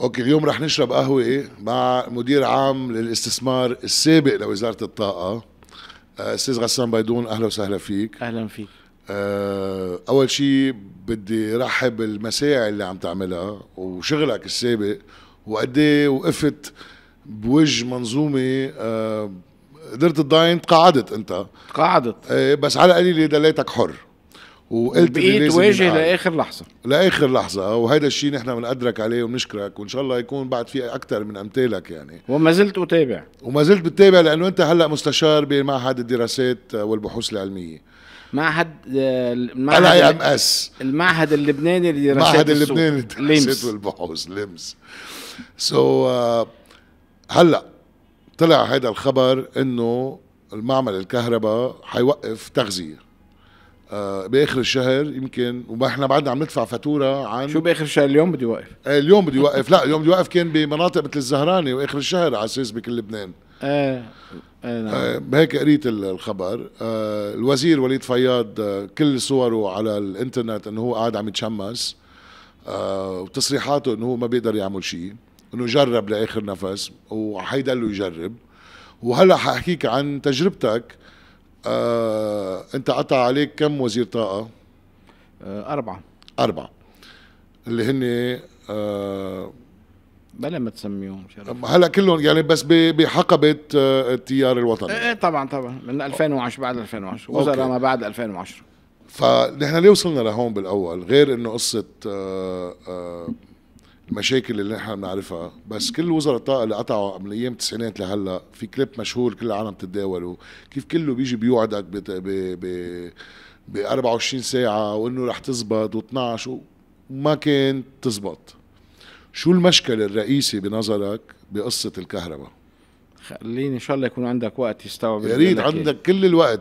اوكي اليوم رح نشرب قهوه مع مدير عام للاستثمار السابق لوزاره الطاقه آه، استاذ غسان بيدون اهلا وسهلا فيك اهلا فيك آه، اول شيء بدي رحب بالمساعي اللي عم تعملها وشغلك السابق وقد إيه وقفت بوجه منظومه آه، قدرت تضاين تقاعدت انت تقاعدت إيه، بس على القليله دليتك حر وقلت بقيت واجه لاخر لحظه لاخر لحظه وهذا الشيء نحن بنقدرك عليه وبنشكرك وان شاء الله يكون بعد في اكثر من امثالك يعني وما زلت اتابع وما زلت بتتابع لانه انت هلا مستشار بمعهد الدراسات والبحوث العلميه معهد المعهد اي ام اس المعهد اللبناني للدراسات معهد اللبناني للدراسات والبحوث لمس سو so, uh, هلا طلع هذا الخبر انه المعمل الكهرباء حيوقف تغذيه آه، باخر الشهر يمكن ونحن بعدنا عم ندفع فاتوره عن شو باخر الشهر اليوم بدي وقف إيه، اليوم بدي واقف لا اليوم بدي واقف كان بمناطق مثل الزهراني واخر الشهر على اساس بكل لبنان ايه آه, آه،, نعم. آه، هيك قريت الخبر آه الوزير وليد فياض آه كل صوره على الانترنت انه هو قاعد عم يتشمس وتصريحاته انه هو ما بيقدر يعمل شيء انه جرب لاخر نفس وحيضله يجرب وهلا حاحكيك عن تجربتك آه، انت قطع عليك كم وزير طاقه؟ آه، اربعه اربعه اللي هن آه بلا ما تسميهم هلا كلهم يعني بس بحقبه آه، التيار الوطني ايه طبعا طبعا من 2010 بعد 2010 وزراء ما بعد 2010 فنحن ليه وصلنا لهون بالاول غير انه قصه آه، المشاكل اللي نحن بنعرفها بس كل وزراء الطاقه اللي قطعوا من ايام التسعينات لهلا في كليب مشهور كل العالم بتتداوله كيف كله بيجي بيوعدك ب ب ب 24 ساعه وانه رح تزبط و12 وما كان تزبط شو المشكله الرئيسي بنظرك بقصه الكهرباء خليني ان شاء الله يكون عندك وقت يستوعب يا ريت عندك كل الوقت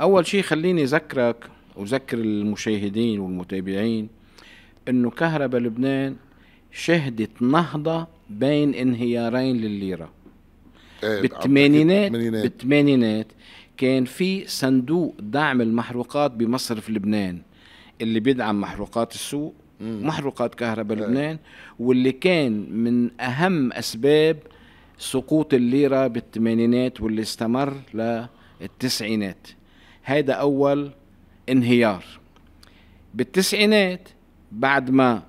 اول شيء خليني اذكرك وذكر المشاهدين والمتابعين انه كهرباء لبنان شهدت نهضة بين انهيارين لليرة إيه، بالثمانينات بالثمانينات كان في صندوق دعم المحروقات بمصرف لبنان اللي بيدعم محروقات السوق مم. محروقات كهرباء إيه. لبنان واللي كان من اهم اسباب سقوط الليره بالثمانينات واللي استمر للتسعينات هذا اول انهيار بالتسعينات بعد ما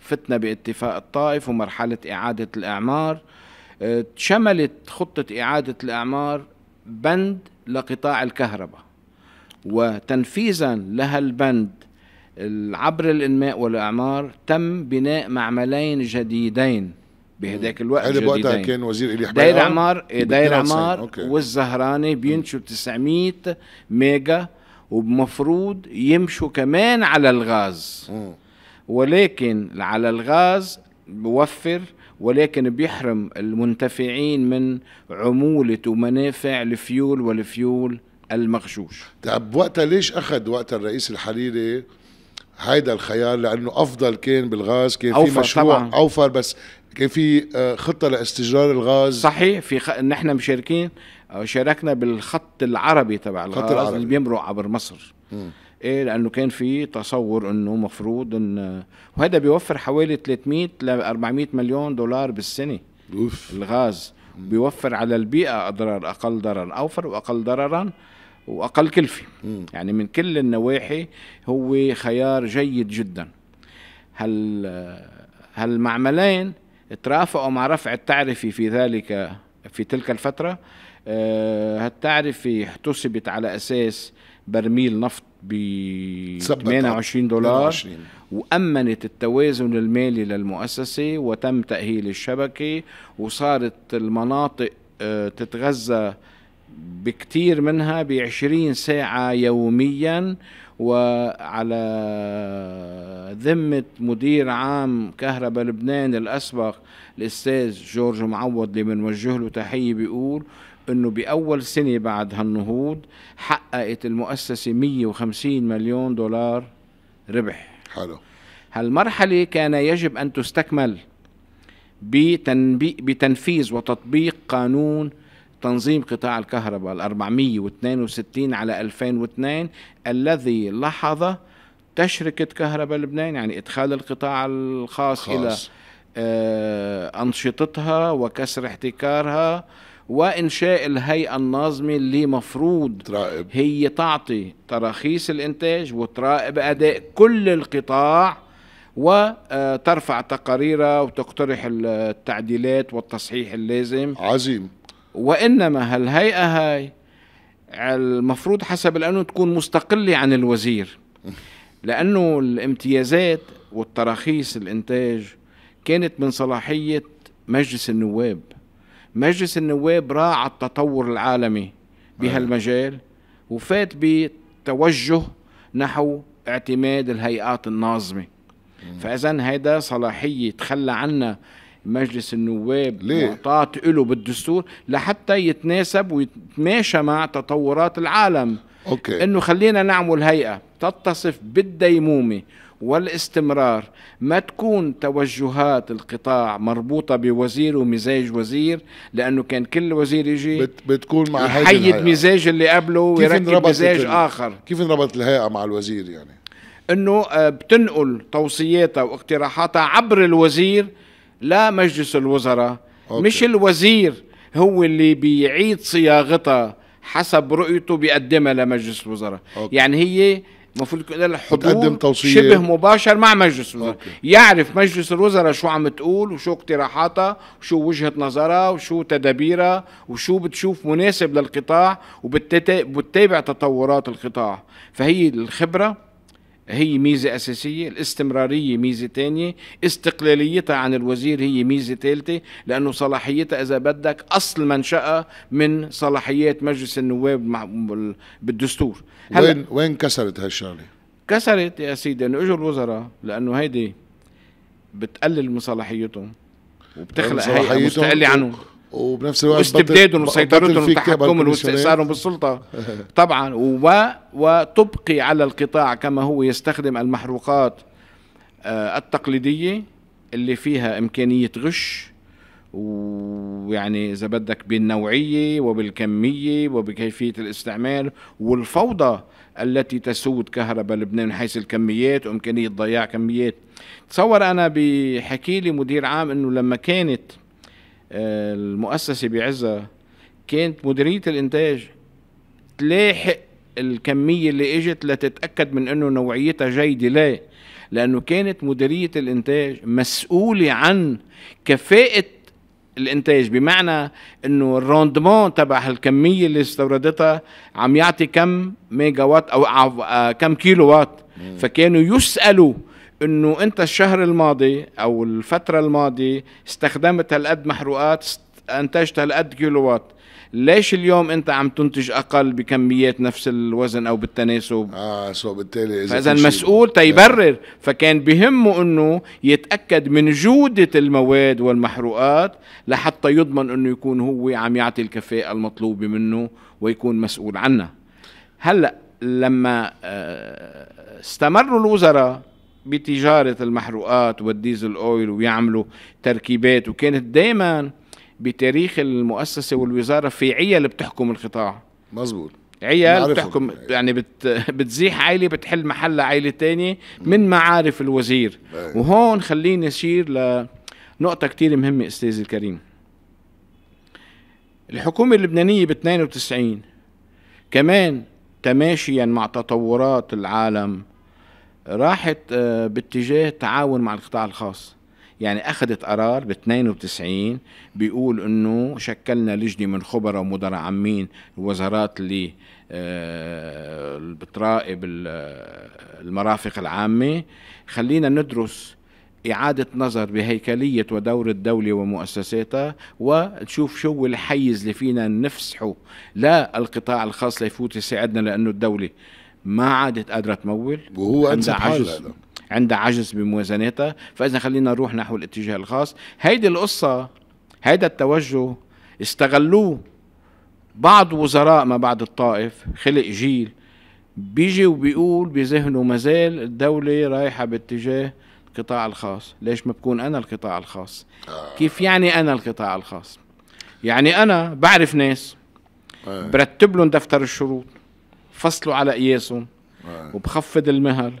فتنا باتفاق الطائف ومرحلة إعادة الإعمار آه، شملت خطة إعادة الإعمار بند لقطاع الكهرباء وتنفيذا لها البند عبر الإنماء والإعمار تم بناء معملين جديدين بهداك الوقت هذا بوقتها كان وزير الي حبيبي داير عمار إيه، داير عمار والزهراني بينشوا 900 ميجا ومفروض يمشوا كمان على الغاز مم. ولكن على الغاز بوفر ولكن بيحرم المنتفعين من عمولة ومنافع الفيول والفيول المغشوش طيب وقتها ليش أخذ وقت الرئيس الحريري هيدا الخيار لأنه أفضل كان بالغاز كان أوفر في مشروع طبعاً. أوفر بس كان في آه، خطة لاستجرار الغاز صحيح في خ... نحن مشاركين آه، شاركنا بالخط العربي تبع الغاز العربي. اللي بيمرق عبر مصر م. إيه لانه كان في تصور انه مفروض ان وهذا بيوفر حوالي 300 ل 400 مليون دولار بالسنه أوف. الغاز بيوفر على البيئه اضرار اقل ضررا اوفر واقل ضررا واقل كلفه يعني من كل النواحي هو خيار جيد جدا هل هالمعملين ترافقوا مع رفع التعرفه في ذلك في تلك الفتره آه، هالتعرفه احتسبت على اساس برميل نفط ب 28 دولار وأمنت التوازن المالي للمؤسسة وتم تأهيل الشبكة وصارت المناطق آه، تتغذى بكتير منها بعشرين ساعة يوميا وعلى ذمة مدير عام كهرباء لبنان الأسبق الأستاذ جورج معوض اللي بنوجه له تحية بيقول انه باول سنه بعد هالنهوض حققت المؤسسه 150 مليون دولار ربح حلو هالمرحله كان يجب ان تستكمل بتنفيذ وتطبيق قانون تنظيم قطاع الكهرباء ال 462 على 2002 الذي لحظ تشركة كهرباء لبنان يعني إدخال القطاع الخاص خاص. إلى آه، أنشطتها وكسر احتكارها وإنشاء الهيئة الناظمة اللي مفروض تراقب. هي تعطي تراخيص الإنتاج وتراقب أداء كل القطاع وترفع تقاريرها وتقترح التعديلات والتصحيح اللازم عظيم وإنما هالهيئة هاي المفروض حسب القانون تكون مستقلة عن الوزير لأنه الامتيازات والتراخيص الإنتاج كانت من صلاحية مجلس النواب مجلس النواب راعى التطور العالمي بهالمجال وفات بتوجه نحو اعتماد الهيئات الناظمة فإذا هيدا صلاحية تخلى عنها مجلس النواب معطات له بالدستور لحتى يتناسب ويتماشى مع تطورات العالم أوكي. انه خلينا نعمل هيئه تتصف بالديمومه والاستمرار ما تكون توجهات القطاع مربوطه بوزير ومزاج وزير لانه كان كل وزير يجي بت بتكون مع يحيد مزاج اللي قبله ويركب مزاج اخر كيف انربطت الهيئه مع الوزير يعني انه آه، بتنقل توصياتها واقتراحاتها عبر الوزير لمجلس الوزراء أوكي. مش الوزير هو اللي بيعيد صياغتها حسب رؤيته بيقدمها لمجلس الوزراء أوكي. يعني هي المفروض لها حضور توصية. شبه مباشر مع مجلس الوزراء أوكي. يعرف مجلس الوزراء شو عم تقول وشو اقتراحاتها وشو وجهه نظرها وشو تدابيرها وشو بتشوف مناسب للقطاع وبتتابع تطورات القطاع فهي الخبره هي ميزة أساسية الاستمرارية ميزة تانية استقلاليتها عن الوزير هي ميزة ثالثة لأنه صلاحيتها إذا بدك أصل منشأة من صلاحيات مجلس النواب بالدستور وين وين كسرت هالشغلة؟ كسرت يا سيدي انه اجوا الوزراء لانه هيدي بتقلل من صلاحيتهم وبتخلق هيئه مستقله عنهم وبنفس الوقت واستبدادهم وسيطرتهم وتحكمهم واستئثارهم بالسلطه طبعا و وتبقي على القطاع كما هو يستخدم المحروقات آه، التقليديه اللي فيها امكانيه غش ويعني اذا بدك بالنوعيه وبالكميه وبكيفيه الاستعمال والفوضى التي تسود كهرباء لبنان من حيث الكميات وامكانيه ضياع كميات تصور انا بحكي لي مدير عام انه لما كانت المؤسسه بعزه كانت مديريه الانتاج تلاحق الكميه اللي اجت لتتاكد من انه نوعيتها جيده لا لانه كانت مديريه الانتاج مسؤوله عن كفاءه الانتاج بمعنى انه الروندمون تبع الكميه اللي استوردتها عم يعطي كم ميجا وات او آه، كم كيلو وات فكانوا يسالوا انه انت الشهر الماضي او الفتره الماضيه استخدمت هالقد محروقات انتجت هالقد كيلووات ليش اليوم انت عم تنتج اقل بكميات نفس الوزن او بالتناسب اه سو بالتالي اذا فاذا المسؤول تيبرر فكان بهمه انه يتاكد من جوده المواد والمحروقات لحتى يضمن انه يكون هو عم يعطي الكفاءه المطلوبه منه ويكون مسؤول عنها هلا لما آه، استمروا الوزراء بتجارة المحروقات والديزل أويل ويعملوا تركيبات وكانت دايما بتاريخ المؤسسة والوزارة في عيال بتحكم القطاع مزبوط عيال بتحكم يعني بت بتزيح عائله بتحل محل عائله تانية من معارف الوزير وهون خليني اشير لنقطه كتير مهمه استاذي الكريم الحكومه اللبنانيه ب 92 كمان تماشيا مع تطورات العالم راحت آه، باتجاه تعاون مع القطاع الخاص يعني اخذت قرار ب 92 بيقول انه شكلنا لجنه من خبراء ومدراء عامين الوزارات اللي آه، بتراقب آه، المرافق العامه خلينا ندرس إعادة نظر بهيكلية ودور الدولة ومؤسساتها ونشوف شو الحيز اللي فينا نفسحه لا القطاع الخاص ليفوت يساعدنا لأنه الدولة ما عادت قادرة تمول وهو عنده عجز عندها عجز بموازنتها فإذا خلينا نروح نحو الاتجاه الخاص هيدي القصة هيدا التوجه استغلوه بعض وزراء ما بعد الطائف خلق جيل بيجي وبيقول بذهنه مازال الدولة رايحة باتجاه القطاع الخاص ليش ما بكون أنا القطاع الخاص آه. كيف يعني أنا القطاع الخاص يعني أنا بعرف ناس آه. برتب لهم دفتر الشروط بفصله على قياسه وبخفض المهل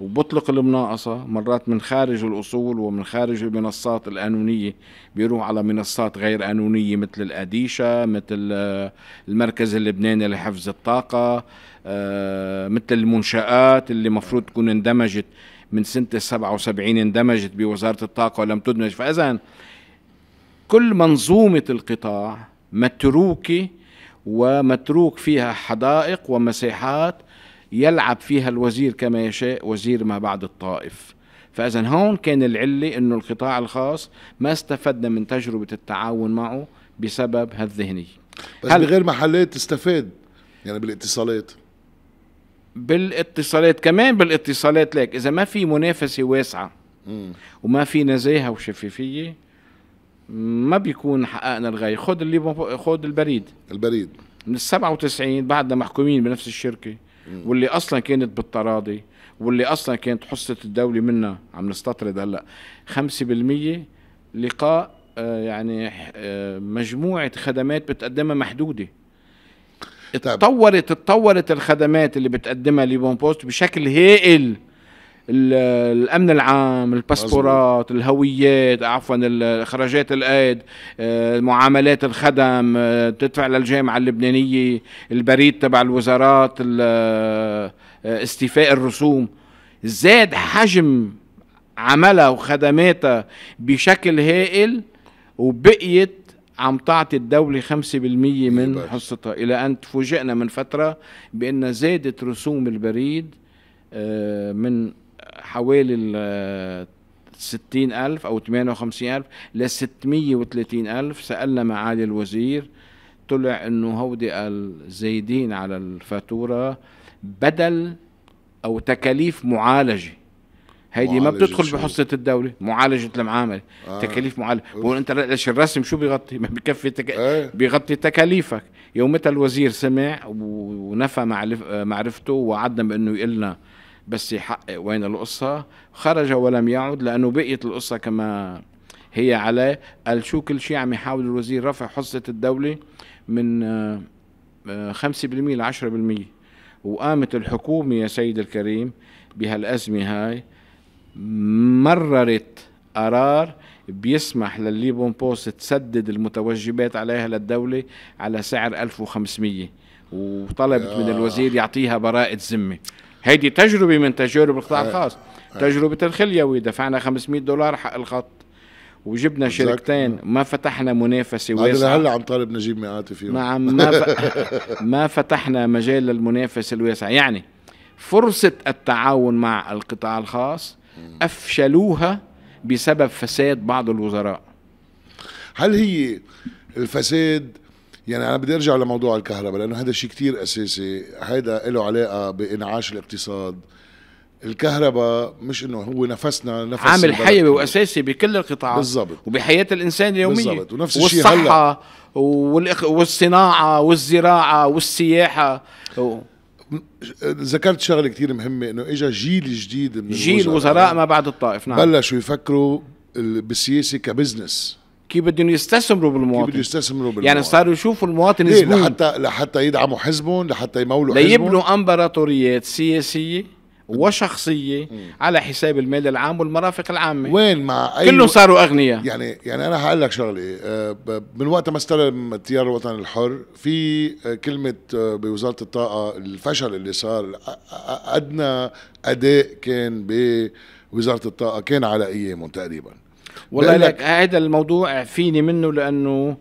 وبطلق المناقصة مرات من خارج الأصول ومن خارج المنصات القانونية بيروح على منصات غير قانونية مثل الأديشة مثل آه، المركز اللبناني لحفظ الطاقة آه، مثل المنشآت اللي مفروض تكون اندمجت من سنة 77 اندمجت بوزارة الطاقة ولم تدمج فإذا كل منظومة القطاع متروكة ومتروك فيها حدائق ومساحات يلعب فيها الوزير كما يشاء وزير ما بعد الطائف فاذا هون كان العله انه القطاع الخاص ما استفدنا من تجربه التعاون معه بسبب هالذهنيه بس هل بغير محلات استفاد يعني بالاتصالات بالاتصالات كمان بالاتصالات لك اذا ما في منافسه واسعه مم. وما في نزاهه وشفافيه ما بيكون حققنا الغايه خد اللي خد البريد البريد من ال 97 بعدنا محكومين بنفس الشركه مم. واللي اصلا كانت بالتراضي واللي اصلا كانت حصه الدوله منا عم نستطرد هلا 5% لقاء آه يعني آه مجموعه خدمات بتقدمها محدوده طيب. اتطورت اتطورت الخدمات اللي بتقدمها ليبون بوست بشكل هائل الامن العام الباسبورات الهويات عفوا اخراجات الايد آه، معاملات الخدم آه، تدفع للجامعه اللبنانيه البريد تبع الوزارات آه، استيفاء الرسوم زاد حجم عملها وخدماتها بشكل هائل وبقيت عم تعطي الدولة 5% من حصتها إلى أن تفوجئنا من فترة بأن زادت رسوم البريد من حوالي ال ستين ألف أو ثمانية وخمسين ألف لستمية وثلاثين ألف سألنا معالي الوزير طلع أنه هودي الزايدين على الفاتورة بدل أو تكاليف معالجة هيدي ما بتدخل بحصة الدولة معالجة المعاملة آه. تكاليف معالجة بقول انت ليش الرسم شو بيغطي ما بكفي تك... آه. بيغطي تكاليفك يومتها الوزير سمع ونفى معرفته وعدنا بانه يقلنا بس يحقق وين القصة خرج ولم يعد لأنه بقيت القصة كما هي عليه قال شو كل شيء عم يحاول الوزير رفع حصة الدولة من 5% آه، ل 10% وقامت الحكومة يا سيد الكريم بهالأزمة هاي مررت قرار بيسمح للليبون بوست تسدد المتوجبات عليها للدولة على سعر 1500 وطلبت آه. من الوزير يعطيها براءة ذمة هيدي تجربه من تجارب القطاع الخاص آه. آه. تجربه الخليوي دفعنا 500 دولار حق الخط وجبنا شركتين آه. ما فتحنا منافسه واسعه هلا عم طالب نجيب مئات فيهم نعم ما ف... ما فتحنا مجال للمنافسه الواسعه يعني فرصه التعاون مع القطاع الخاص افشلوها بسبب فساد بعض الوزراء هل هي الفساد يعني انا بدي ارجع لموضوع الكهرباء لانه هذا شيء كتير اساسي هذا له علاقه بانعاش الاقتصاد الكهرباء مش انه هو نفسنا نفس عامل حيوي واساسي بكل القطاعات بالضبط وبحياه الانسان اليوميه بالضبط ونفس الشيء هلأ والصحه والصناعه والزراعه والسياحه و... ذكرت شغله كثير مهمه انه اجى جيل جديد من جيل وزراء ما بعد الطائف نعم بلشوا يفكروا بالسياسه كبزنس كيف بدهم يستثمروا بالمواطن كيف بدهم يستثمروا بالمواطن يعني صاروا يشوفوا المواطن ليه زبون. لحتى لحتى يدعموا حزبهم لحتى يمولوا حزبهم ليبنوا امبراطوريات سياسيه وشخصيه مم. على حساب المال العام والمرافق العامه وين مع أي كلهم صاروا اغنياء يعني يعني انا هقول لك شغله آه، من وقت ما استلم التيار الوطني الحر في آه، كلمه آه، بوزاره الطاقه الفشل اللي صار ادنى اداء كان بوزاره الطاقه كان على ايامهم تقريبا والله لك هذا الموضوع فيني منه لانه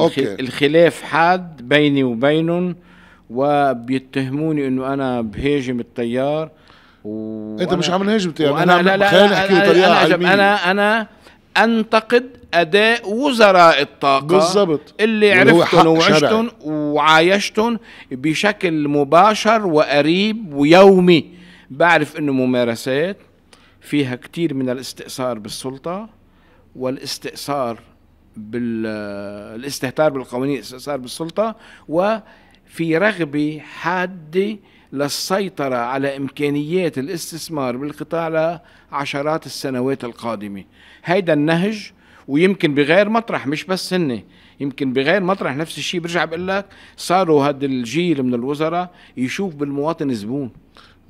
أوكي. الخلاف حاد بيني وبينهم وبيتهموني انه انا بهاجم التيار و انت مش عم نهاجم التيار انا لا لا خلينا بطريقه أنا, أنا, انا انا انتقد اداء وزراء الطاقه بالضبط اللي يعني عرفتهم وعشتهم وعايشتهم بشكل مباشر وقريب ويومي بعرف انه ممارسات فيها كتير من الاستئثار بالسلطه والاستئثار بالاستهتار بالقوانين الاستئثار بالسلطة وفي رغبة حادة للسيطرة على إمكانيات الاستثمار بالقطاع لعشرات السنوات القادمة هيدا النهج ويمكن بغير مطرح مش بس هن يمكن بغير مطرح نفس الشيء برجع بقول لك صاروا هذا الجيل من الوزراء يشوف بالمواطن زبون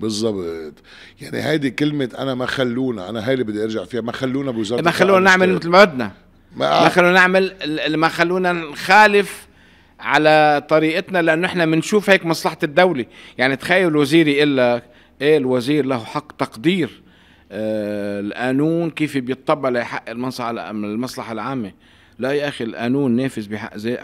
بالضبط يعني هيدي كلمة أنا ما خلونا أنا هاي اللي بدي أرجع فيها ما خلونا بوزارة ما خلونا نعمل مثل ما بدنا ما, ما خلونا نعمل ما خلونا نخالف على طريقتنا لأنه إحنا بنشوف هيك مصلحة الدولة يعني تخيل وزير يقول لك إيه الوزير له حق تقدير آه القانون كيف بيتطبق ليحقق المصلحة العامة لا يا أخي القانون نافذ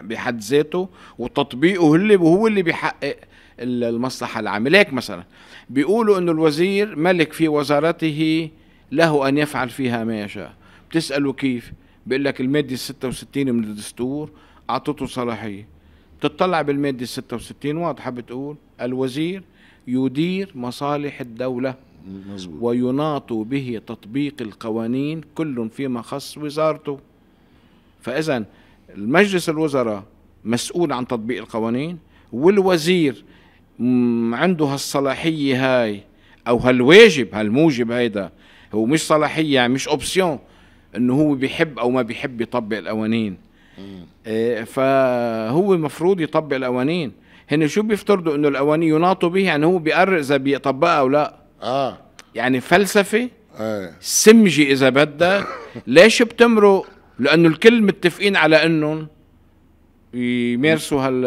بحد ذاته وتطبيقه هو اللي بيحقق المصلحة العامة ليك مثلا بيقولوا أن الوزير ملك في وزارته له أن يفعل فيها ما يشاء بتسأله كيف بيقول لك المادة 66 من الدستور أعطته صلاحية بتطلع بالمادة 66 واضحة بتقول الوزير يدير مصالح الدولة مزبوط. ويناط به تطبيق القوانين كل فيما خص وزارته فإذا المجلس الوزراء مسؤول عن تطبيق القوانين والوزير عنده هالصلاحية هاي أو هالواجب هالموجب هيدا هو مش صلاحية يعني مش أوبسيون إنه هو بيحب أو ما بيحب يطبق القوانين إيه فهو مفروض يطبق القوانين هن شو بيفترضوا إنه القوانين يناطوا به يعني هو بيقرر إذا بيطبقها أو لا آه يعني فلسفة آه. سمجي إذا بدك ليش بتمرق لأنه الكل متفقين على إنهم يمارسوا هال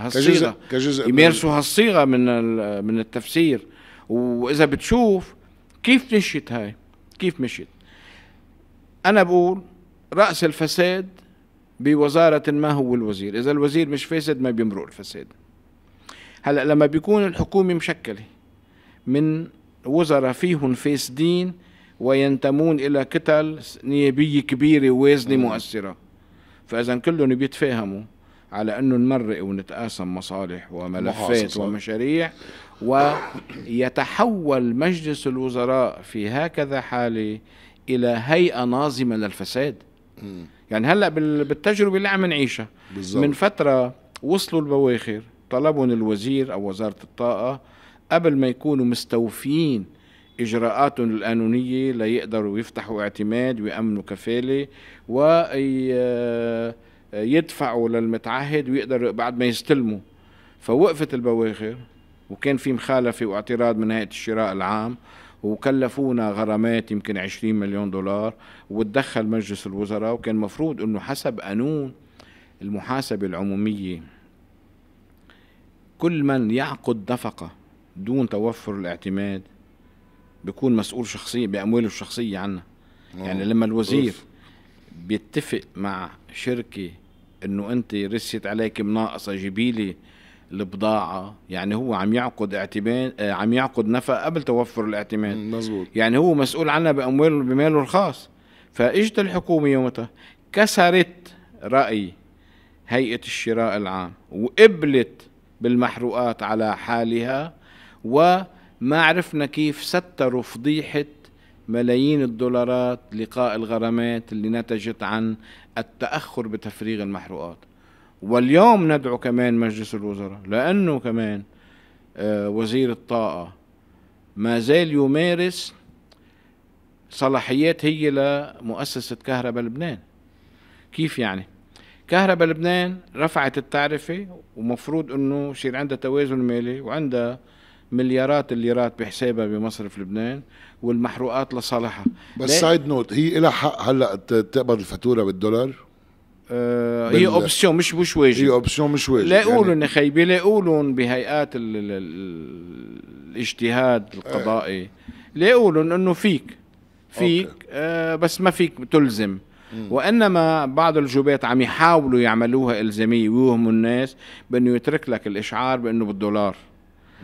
هالصيغه كجزء يمارسوا هالصيغه من من التفسير واذا بتشوف كيف مشيت هاي كيف مشيت انا بقول راس الفساد بوزاره ما هو الوزير اذا الوزير مش فاسد ما بيمرق الفساد هلا لما بيكون الحكومه مشكله من وزراء فيهم فاسدين وينتمون الى كتل نيابيه كبيره ووازنه مؤثره فاذا كلهم بيتفاهموا على انه نمرق ونتقاسم مصالح وملفات ومشاريع ويتحول مجلس الوزراء في هكذا حاله الى هيئه ناظمه للفساد يعني هلا بالتجربه اللي عم نعيشها من فتره وصلوا البواخر طلبهم الوزير او وزاره الطاقه قبل ما يكونوا مستوفيين إجراءات القانونية ليقدروا يفتحوا اعتماد ويأمنوا كفالة ويدفعوا آه، للمتعهد ويقدروا بعد ما يستلموا فوقفت البواخر وكان في مخالفة واعتراض من هيئة الشراء العام وكلفونا غرامات يمكن 20 مليون دولار وتدخل مجلس الوزراء وكان مفروض انه حسب قانون المحاسبة العمومية كل من يعقد نفقة دون توفر الاعتماد بيكون مسؤول شخصيا بامواله الشخصيه عنها آه. يعني لما الوزير بيتفق مع شركه انه انت رست عليك مناقصه جيبي لي البضاعه يعني هو عم يعقد اعتماد آه، عم يعقد نفق قبل توفر الاعتماد مزبوط. يعني هو مسؤول عنها بامواله بماله الخاص فاجت الحكومه يومتها كسرت راي هيئه الشراء العام وقبلت بالمحروقات على حالها و ما عرفنا كيف ستروا فضيحة ملايين الدولارات لقاء الغرامات اللي نتجت عن التأخر بتفريغ المحروقات واليوم ندعو كمان مجلس الوزراء لأنه كمان آه، وزير الطاقة ما زال يمارس صلاحيات هي لمؤسسة كهرباء لبنان كيف يعني؟ كهرباء لبنان رفعت التعرفة ومفروض انه يصير عندها توازن مالي وعندها مليارات الليرات بحسابها بمصرف لبنان والمحروقات لصالحها بس سايد نوت هي لها حق هلا تقبض الفاتوره بالدولار آه هي اوبسيون مش مش واجب هي اوبسيون مش واجب يعني يقولوا يعني لا يقولوا بهيئات الـ الـ الاجتهاد آه. القضائي آه. يقولوا انه فيك فيك آه بس ما فيك تلزم وانما بعض الجوبات عم يحاولوا يعملوها الزاميه ويوهموا الناس بانه يترك لك الاشعار بانه بالدولار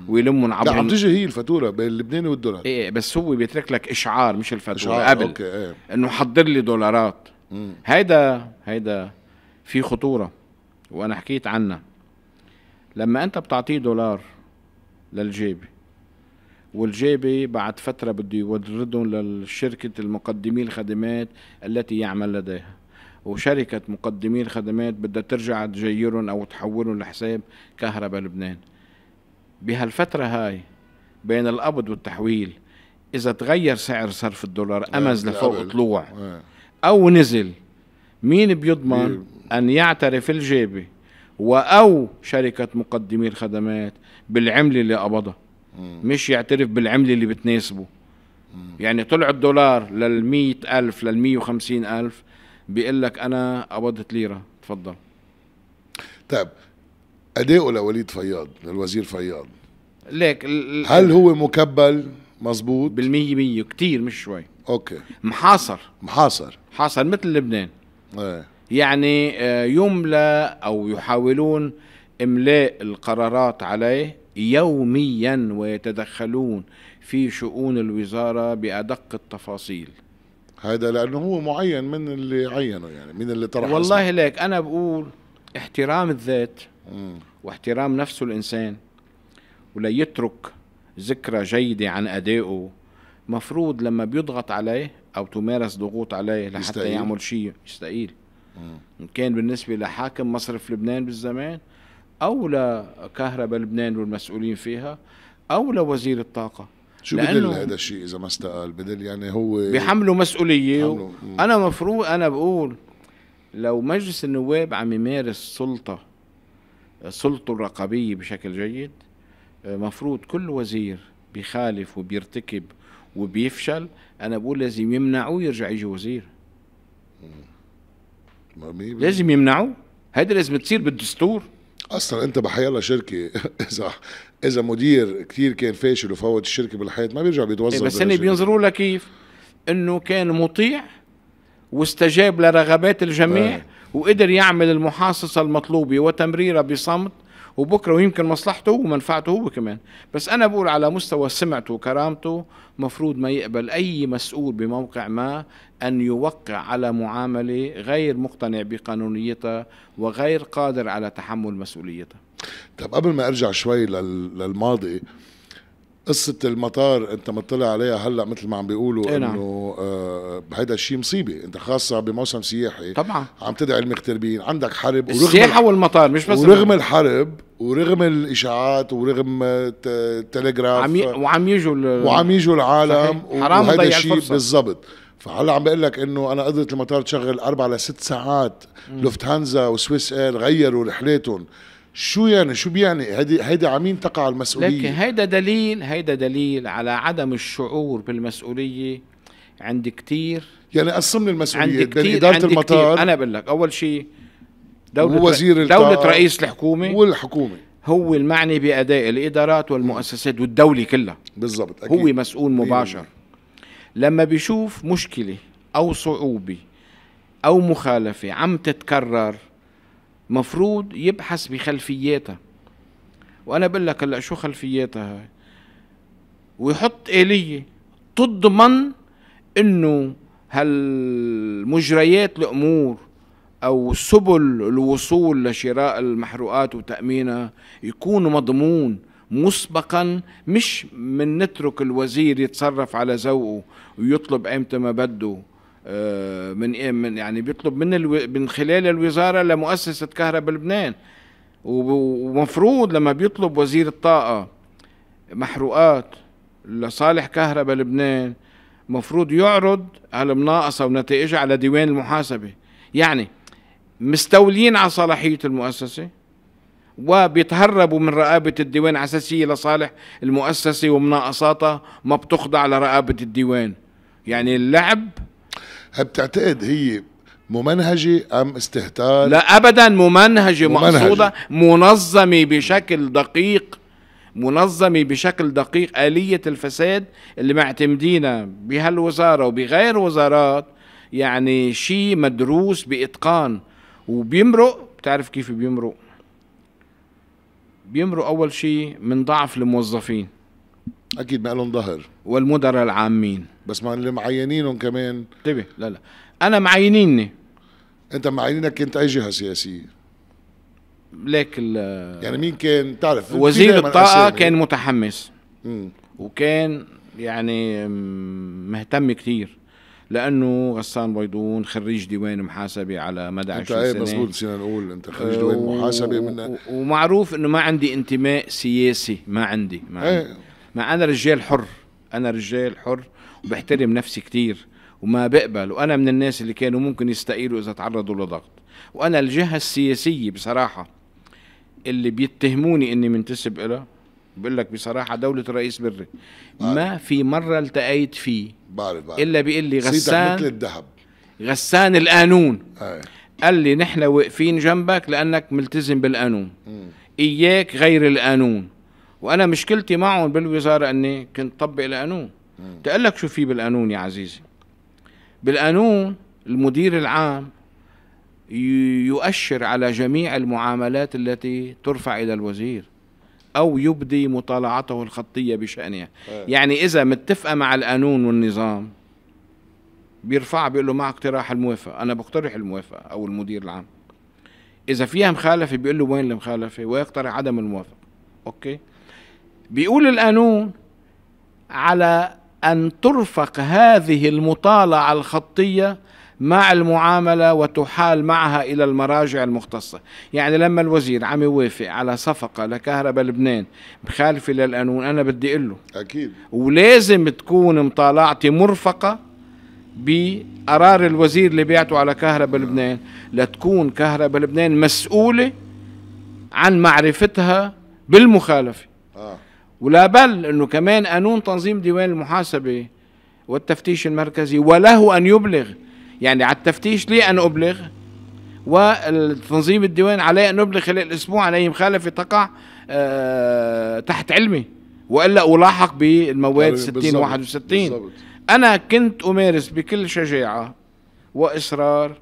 ويلموا عبر عم تيجي هي الفاتوره بين اللبناني والدولار ايه بس هو بيترك لك اشعار مش الفاتوره إشعار. قبل أوكي. إيه. انه حضر لي دولارات مم. هيدا هيدا في خطوره وانا حكيت عنها لما انت بتعطيه دولار للجيب والجيبي بعد فترة بده يوردهم لشركة المقدمي الخدمات التي يعمل لديها وشركة مقدمي الخدمات بدها ترجع تجيرهم أو تحولهم لحساب كهرباء لبنان بهالفترة هاي بين القبض والتحويل إذا تغير سعر صرف الدولار أمز لفوق طلوع آه. أو نزل مين بيضمن أن يعترف الجيبة وأو شركة مقدمي الخدمات بالعملة اللي قبضها مش يعترف بالعملة اللي بتناسبه يعني طلع الدولار للمية ألف للمية وخمسين ألف بيقول لك أنا قبضت ليرة تفضل طيب أداؤه لوليد فياض للوزير فياض ليك هل هو مكبل مزبوط بالمية مية كتير مش شوي أوكي محاصر محاصر محاصر مثل لبنان ايه يعني آه، يملى أو يحاولون إملاء القرارات عليه يوميا ويتدخلون في شؤون الوزارة بأدق التفاصيل هذا لأنه هو معين من اللي عينه يعني من اللي طرح والله لك أنا بقول احترام الذات واحترام نفسه الإنسان ولا يترك ذكرى جيدة عن أدائه مفروض لما بيضغط عليه أو تمارس ضغوط عليه لحتى يستقيل. يعمل شيء يستقيل إن كان بالنسبة لحاكم مصرف لبنان بالزمان أو لكهرباء لبنان والمسؤولين فيها أو لوزير الطاقة شو بدل هذا الشيء اذا ما استقال بدل يعني هو بيحملوا مسؤوليه بيحملوا. انا مفروض انا بقول لو مجلس النواب عم يمارس سلطه سلطه الرقابية بشكل جيد آه، مفروض كل وزير بيخالف وبيرتكب وبيفشل أنا بقول لازم يمنعوه يرجع يجي وزير لازم يمنعوه هيدي لازم تصير بالدستور اصلا انت الله شركه اذا اذا مدير كثير كان فاشل وفوت الشركه بالحياه ما بيرجع بيتوظف إيه، بس هن بينظروا لك كيف انه كان مطيع واستجاب لرغبات الجميع آه. وقدر يعمل المحاصصة المطلوبة وتمريرها بصمت وبكره ويمكن مصلحته ومنفعته هو كمان بس انا بقول على مستوى سمعته وكرامته مفروض ما يقبل اي مسؤول بموقع ما ان يوقع على معامله غير مقتنع بقانونيتها وغير قادر على تحمل مسؤوليتها طب قبل ما ارجع شوي للماضي قصة المطار انت مطلع عليها هلا مثل ما عم بيقولوا إيه نعم. انه آه هيدا الشيء مصيبة انت خاصة بموسم سياحي طبعا عم تدعي المغتربين عندك حرب ورغم السياحة والمطار مش بس ورغم الحرب ورغم الاشاعات ورغم التليجراف عم ي... وعم يجوا وعم يجوا العالم حرام وهيدا الشيء بالضبط فهلا عم بقول لك انه انا قدرت المطار تشغل اربع لست ساعات لوفت هانزا وسويس اير غيروا رحلاتهم شو يعني شو بيعني هيدي هيدي عمين تقع المسؤوليه لكن هيدا دليل هيدا دليل على عدم الشعور بالمسؤوليه عند كتير يعني قسم لي المسؤوليه عند كتير اداره عند المطار كتير انا بقول لك اول شيء دولة وزير دولة رئيس الحكومة والحكومة هو المعني بأداء الإدارات والمؤسسات والدولة كلها بالضبط أكيد. هو مسؤول مباشر لما بيشوف مشكلة أو صعوبة أو مخالفة عم تتكرر مفروض يبحث بخلفياتها وانا بقول لك هلا شو خلفياتها هاي ويحط آلية تضمن انه هالمجريات الامور او سبل الوصول لشراء المحروقات وتامينها يكون مضمون مسبقا مش من نترك الوزير يتصرف على ذوقه ويطلب ايمتى ما بده آه، من إيه؟ من يعني بيطلب من الو من خلال الوزاره لمؤسسه كهرباء لبنان ومفروض لما بيطلب وزير الطاقه محروقات لصالح كهرباء لبنان مفروض يعرض على ونتائجها على ديوان المحاسبة يعني مستولين على صلاحية المؤسسة وبيتهربوا من رقابة الديوان على أساس لصالح المؤسسة ومناقصاتها ما بتخضع لرقابة الديوان يعني اللعب هل بتعتقد هي ممنهجة أم استهتار لا أبدا ممنهجة, ممنهجة. مقصودة منظمة بشكل دقيق منظمة بشكل دقيق آلية الفساد اللي معتمدينها بهالوزارة وبغير وزارات يعني شيء مدروس بإتقان وبيمرق بتعرف كيف بيمرق بيمرق أول شيء من ضعف الموظفين اكيد ما لهم ظهر والمدراء العامين بس ما اللي معينينهم كمان انتبه طيب، لا لا انا معينيني انت معينينك كنت اي جهه سياسيه ليك يعني مين كان تعرف وزير الطاقه كان متحمس مم. وكان يعني مهتم كثير لانه غسان بيضون خريج ديوان محاسبه على مدى 20 سنه انت مضبوط نسينا نقول انت خريج ديوان محاسبه من ومعروف انه ما عندي انتماء سياسي ما عندي ما إيه. عندي ما انا رجال حر انا رجال حر وبحترم نفسي كتير وما بقبل وانا من الناس اللي كانوا ممكن يستقيلوا اذا تعرضوا لضغط وانا الجهه السياسيه بصراحه اللي بيتهموني اني منتسب لها بقول لك بصراحه دوله الرئيس بري ما في مره التقيت فيه بعرف بعرف الا بيقول لي غسان مثل الذهب غسان القانون أي. قال لي نحن واقفين جنبك لانك ملتزم بالقانون م. اياك غير القانون وانا مشكلتي معهم بالوزاره اني كنت طبق القانون تقول لك شو في بالقانون يا عزيزي بالقانون المدير العام يؤشر على جميع المعاملات التي ترفع الى الوزير او يبدي مطالعته الخطيه بشانها أه. يعني اذا متفقه مع القانون والنظام بيرفع بيقول له مع اقتراح الموافقه انا بقترح الموافقه او المدير العام اذا فيها مخالفه بيقول له وين المخالفه ويقترح عدم الموافقه اوكي بيقول القانون على أن ترفق هذه المطالعة الخطية مع المعاملة وتحال معها إلى المراجع المختصة يعني لما الوزير عم يوافق على صفقة لكهرباء لبنان مخالفة للقانون أنا بدي اقول له أكيد ولازم تكون مطالعتي مرفقة بقرار الوزير اللي بيعته على كهرباء لبنان لتكون كهرباء لبنان مسؤولة عن معرفتها بالمخالفة آه. ولا بل انه كمان قانون تنظيم ديوان المحاسبه والتفتيش المركزي وله ان يبلغ يعني على التفتيش لي ان ابلغ والتنظيم الديوان عليه ان ابلغ خلال الاسبوع على اي مخالفه تقع أه تحت علمي والا الاحق بالمواد 60 61 بالزبط. انا كنت امارس بكل شجاعه واصرار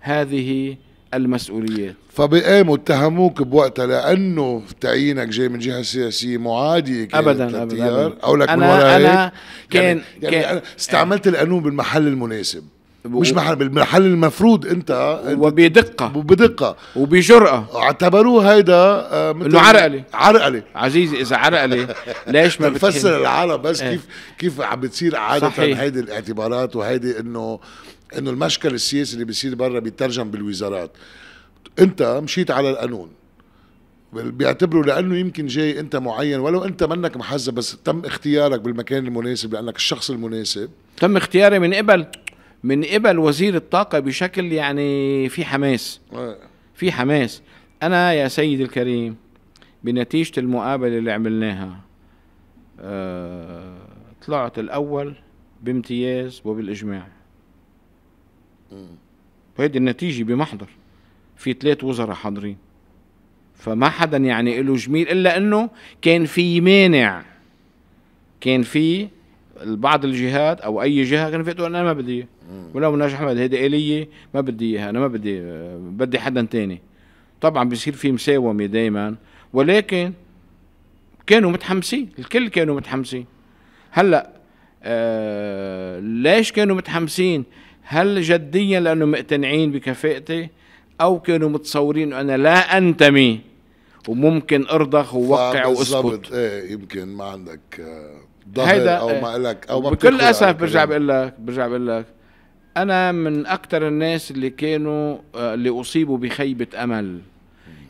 هذه المسؤوليات فبقاموا اتهموك بوقتها لانه تعيينك جاي من جهه سياسيه معاديه كانت ابدا ابدا او لك من وراء انا يعني- كان يعني, كان يعني استعملت القانون بالمحل المناسب مش محل بالمحل المفروض انت, انت وبدقه وبدقه وبجرأه اعتبروه هيدا آه، انه عرقله عرقله عزيزي اذا عرقله ليش ما بتفسر العرب بس إيه. كيف كيف عم بتصير عاده هيدي الاعتبارات وهيدي انه انه المشكل السياسي اللي بيصير برا بيترجم بالوزارات انت مشيت على القانون بيعتبروا لانه يمكن جاي انت معين ولو انت منك محزب بس تم اختيارك بالمكان المناسب لانك الشخص المناسب تم اختياري من قبل من قبل وزير الطاقه بشكل يعني في حماس آه. في حماس انا يا سيدي الكريم بنتيجه المقابله اللي عملناها آه، طلعت الاول بامتياز وبالاجماع وهيدي النتيجة بمحضر في ثلاث وزراء حاضرين فما حدا يعني له جميل الا انه كان في مانع كان في بعض الجهات او اي جهه كان في تقول انا ما بدي ولو ناجح احمد هيدي اليه ما بدي اياها انا ما بدي بدي حدا تاني طبعا بيصير في مساومه دائما ولكن كانوا متحمسين الكل كانوا متحمسين هلا آه ليش كانوا متحمسين هل جديا لأنه مقتنعين بكفاءتي أو كانوا متصورين أنا لا أنتمي وممكن أرضخ ووقع واسكت إيه يمكن ما عندك ظهر آه، أو ما إيه. لك أو ما بكل أسف برجع بقول لك برجع بقول لك أنا من أكثر الناس اللي كانوا آه، اللي أصيبوا بخيبة أمل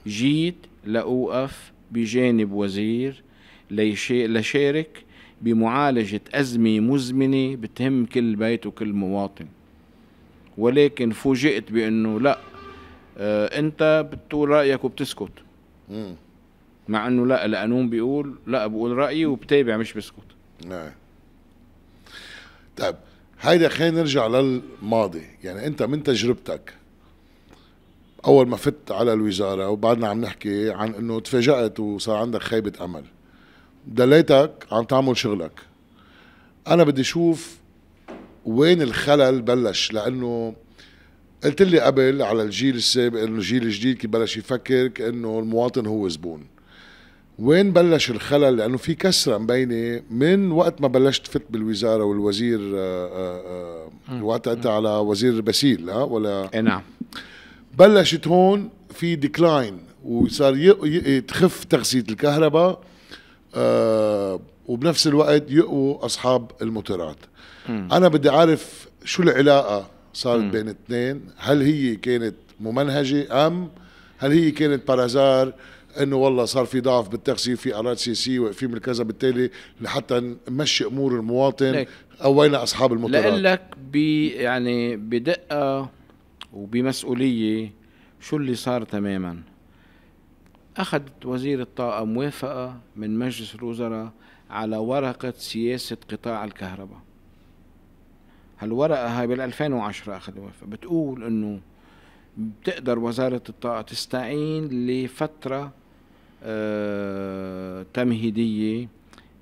جيت لأوقف بجانب وزير لشارك بمعالجة أزمة مزمنة بتهم كل بيت وكل مواطن ولكن فوجئت بانه لا آه انت بتقول رايك وبتسكت مع انه لا القانون بيقول لا بقول رايي وبتابع مش بسكت نعم طيب هيدا خلينا نرجع للماضي يعني انت من تجربتك اول ما فت على الوزاره وبعدنا عم نحكي عن انه تفاجات وصار عندك خيبه امل دليتك عم تعمل شغلك انا بدي اشوف وين الخلل بلش لانه قلت لي قبل على الجيل السابق انه الجيل الجديد كي بلش يفكر كانه المواطن هو زبون وين بلش الخلل لانه في كسره مبينه من وقت ما بلشت فت بالوزاره والوزير آه، آه، آه، وقت انت على وزير بسيل ها ولا اي نعم بلشت هون في ديكلاين وصار تخف تغذيه الكهرباء وبنفس الوقت يقوا اصحاب الموتورات انا بدي اعرف شو العلاقه صارت بين اثنين هل هي كانت ممنهجه ام هل هي كانت بارازار انه والله صار في ضعف بالتغذية في قرارات سياسيه واقفين من كذا بالتالي لحتى نمشي امور المواطن قوينا اصحاب المطارات لك بي يعني بدقه وبمسؤوليه شو اللي صار تماما اخذت وزير الطاقه موافقه من مجلس الوزراء على ورقه سياسه قطاع الكهرباء هالورقة هاي بال 2010 أخذوا فبتقول إنه بتقدر وزارة الطاقة تستعين لفترة آه تمهيدية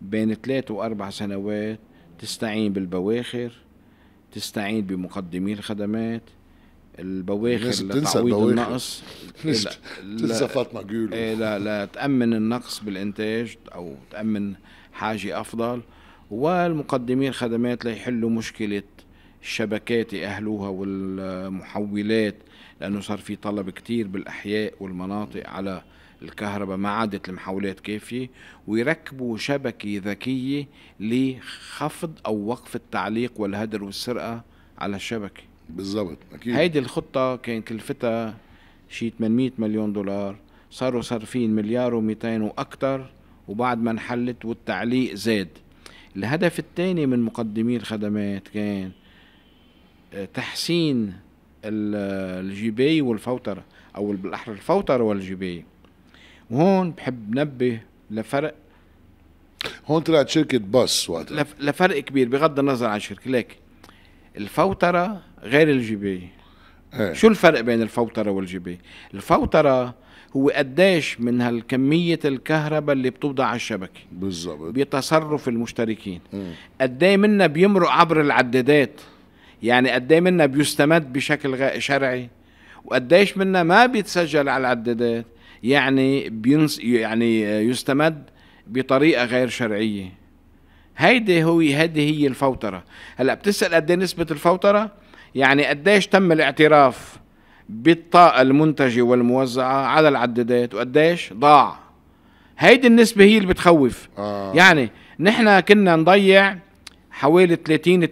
بين ثلاث وأربع سنوات تستعين بالبواخر تستعين بمقدمي الخدمات البواخر لتعويض النقص تنسى فاطمة لا لا تأمن النقص بالإنتاج أو تأمن حاجة أفضل والمقدمين الخدمات ليحلوا مشكلة الشبكات أهلوها والمحولات لأنه صار في طلب كتير بالأحياء والمناطق على الكهرباء ما عادت المحولات كافية ويركبوا شبكة ذكية لخفض أو وقف التعليق والهدر والسرقة على الشبكة بالضبط أكيد هيدي الخطة كان كلفتها شي 800 مليون دولار صاروا صارفين مليار و200 وأكثر وبعد ما انحلت والتعليق زاد الهدف الثاني من مقدمي الخدمات كان تحسين الجيبي والفوترة أو بالأحرى الفوترة والجيبي وهون بحب نبه لفرق هون طلعت شركة باص وقتها لفرق كبير بغض النظر عن الشركة لك الفوترة غير الجيبي ايه. شو الفرق بين الفوترة والجيبي الفوترة هو قديش من هالكمية الكهرباء اللي بتوضع على الشبكة بالضبط بتصرف المشتركين إيه. قديه منا بيمرق عبر العدادات يعني قد ايه منا بيستمد بشكل شرعي وقد ايش منا ما بيتسجل على العدادات يعني بينس يعني يستمد بطريقه غير شرعيه هيدي هو هيدي هي الفوتره هلا بتسال قد ايه نسبه الفوتره يعني قديش تم الاعتراف بالطاقة المنتجة والموزعة على العدادات وقديش ضاع هيدي النسبة هي اللي بتخوف آه. يعني نحن كنا نضيع حوالي 30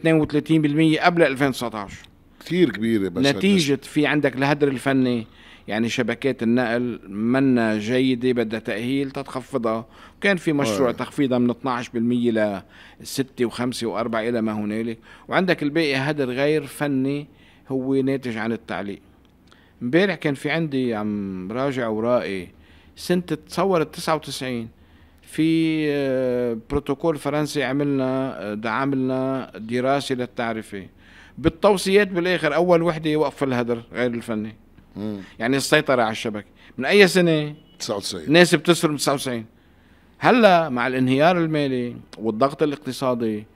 32% قبل 2019 كثير كبيره بس نتيجه في عندك الهدر الفني يعني شبكات النقل منا جيدة بدها تأهيل تتخفضها وكان في مشروع آه. تخفيضها من 12% ل 6 و5 و4 إلى ما هنالك وعندك الباقي هدر غير فني هو ناتج عن التعليق امبارح كان في عندي عم راجع ورائي سنة تصور 99 في آه، بروتوكول فرنسي عملنا آه، عملنا دراسه للتعرفه بالتوصيات بالاخر اول وحده وقف الهدر غير الفني مم. يعني السيطره على الشبكه من اي سنه 99 ناس بتسرم 99 هلا مع الانهيار المالي والضغط الاقتصادي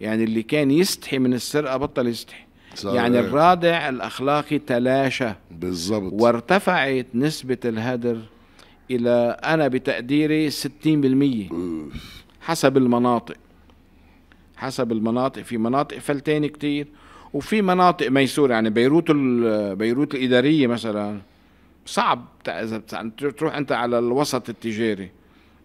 يعني اللي كان يستحي من السرقه بطل يستحي يعني الرادع الاخلاقي تلاشى بالضبط وارتفعت نسبه الهدر إلى أنا بتقديري 60% حسب المناطق حسب المناطق في مناطق فلتانة كتير وفي مناطق ميسورة يعني بيروت بيروت الإدارية مثلا صعب إذا تروح أنت على الوسط التجاري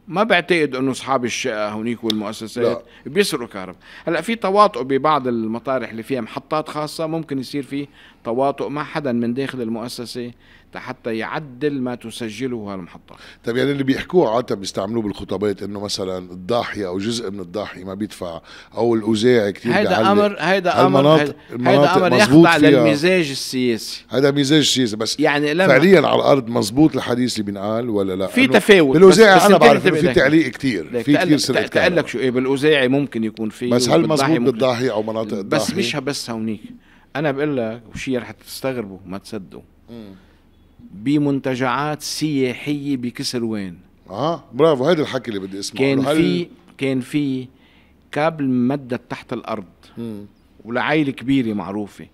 ما بعتقد انه اصحاب الشقه هونيك والمؤسسات بيسرقوا كهرباء هلا في تواطؤ ببعض المطارح اللي فيها محطات خاصه ممكن يصير في تواطؤ مع حدا من داخل المؤسسة حتى يعدل ما تسجله المحطة طيب يعني اللي بيحكوه عادة بيستعملوه بالخطابات انه مثلا الضاحية او جزء من الضاحية ما بيدفع او الاوزاعي كثير هيدا امر هيدا امر هيدا امر يخضع للمزاج السياسي هيدا مزاج سياسي بس يعني لما فعليا على الارض مزبوط الحديث اللي بينقال ولا لا في تفاوت بالاوزاعي انا بعرف في تعليق كثير في كثير سرقة لك شو ايه بالاوزاعي ممكن يكون في بس هل مزبوط بالضاحية او مناطق الضاحية بس مش بس هونيك انا بقول لك وشي رح تستغربوا ما تصدقوا بمنتجعات سياحيه بكسروان اه برافو هيدا الحكي اللي بدي اسمعه كان في كان في كابل ممدد تحت الارض ولعائله ولعيله كبيره معروفه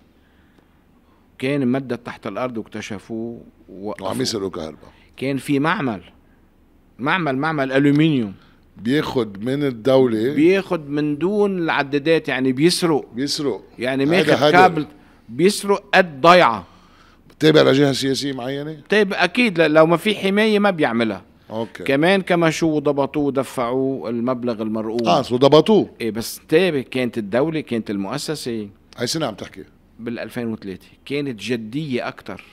كان ممدد تحت الارض واكتشفوه وعم يسرقوا كهرباء كان في معمل معمل معمل الومنيوم بياخد من الدولة بياخد من دون العدادات يعني بيسرق بيسرق يعني ماخذ كابل بيسرق قد ضيعة تابع لجهة سياسية معينة؟ تابع طيب، أكيد لو ما في حماية ما بيعملها اوكي كمان كما شو ضبطوه ودفعوا المبلغ المرؤوم اه سو ضبطوه ايه بس تابع طيب، كانت الدولة كانت المؤسسة هاي سنة عم تحكي بال 2003 كانت جدية أكثر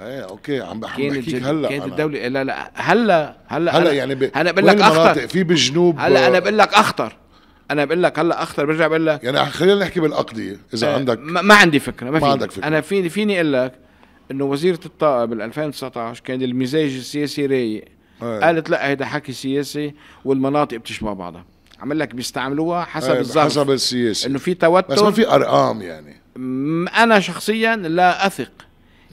ايه اوكي عم بحكيك هلا كانت الدوله لا لا هلا هلا هلا يعني ب... انا بقول لك اخطر في بالجنوب هلا انا بقول لك اخطر انا بقول لك هلا اخطر برجع بقول لك يعني خلينا نحكي بالاقضيه اذا آه عندك ما, ما عندي فكره ما, ما عندك فكره انا فيني فيني اقول لك انه وزيره الطاقه بال 2019 كان المزاج السياسي رايق أيه. قالت لا هيدا حكي سياسي والمناطق بتشبه بعضها عمل لك بيستعملوها حسب أيه الظرف حسب السياسي انه في توتر بس ما في ارقام يعني انا شخصيا لا اثق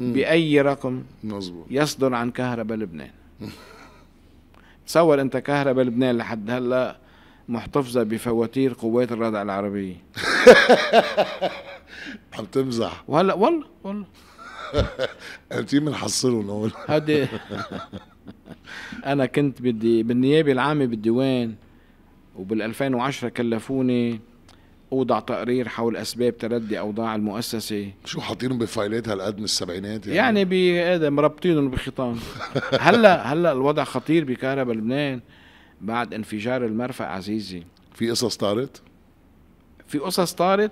باي رقم مظبوط يصدر عن كهرباء لبنان تصور انت كهرباء لبنان لحد هلا محتفظه بفواتير قوات الردع العربيه عم تمزح وهلا والله والله انت بنحصلهم هول هدي انا كنت بدي بالنيابه العامه بالديوان وبال 2010 كلفوني أوضع تقرير حول أسباب تردي أوضاع المؤسسة شو حاطينهم بفايلات هالقد من السبعينات يعني يعني هذا مربطينهم بخيطان هلا هلا الوضع خطير بكهرباء لبنان بعد انفجار المرفأ عزيزي في قصص طارت؟ في قصص طارت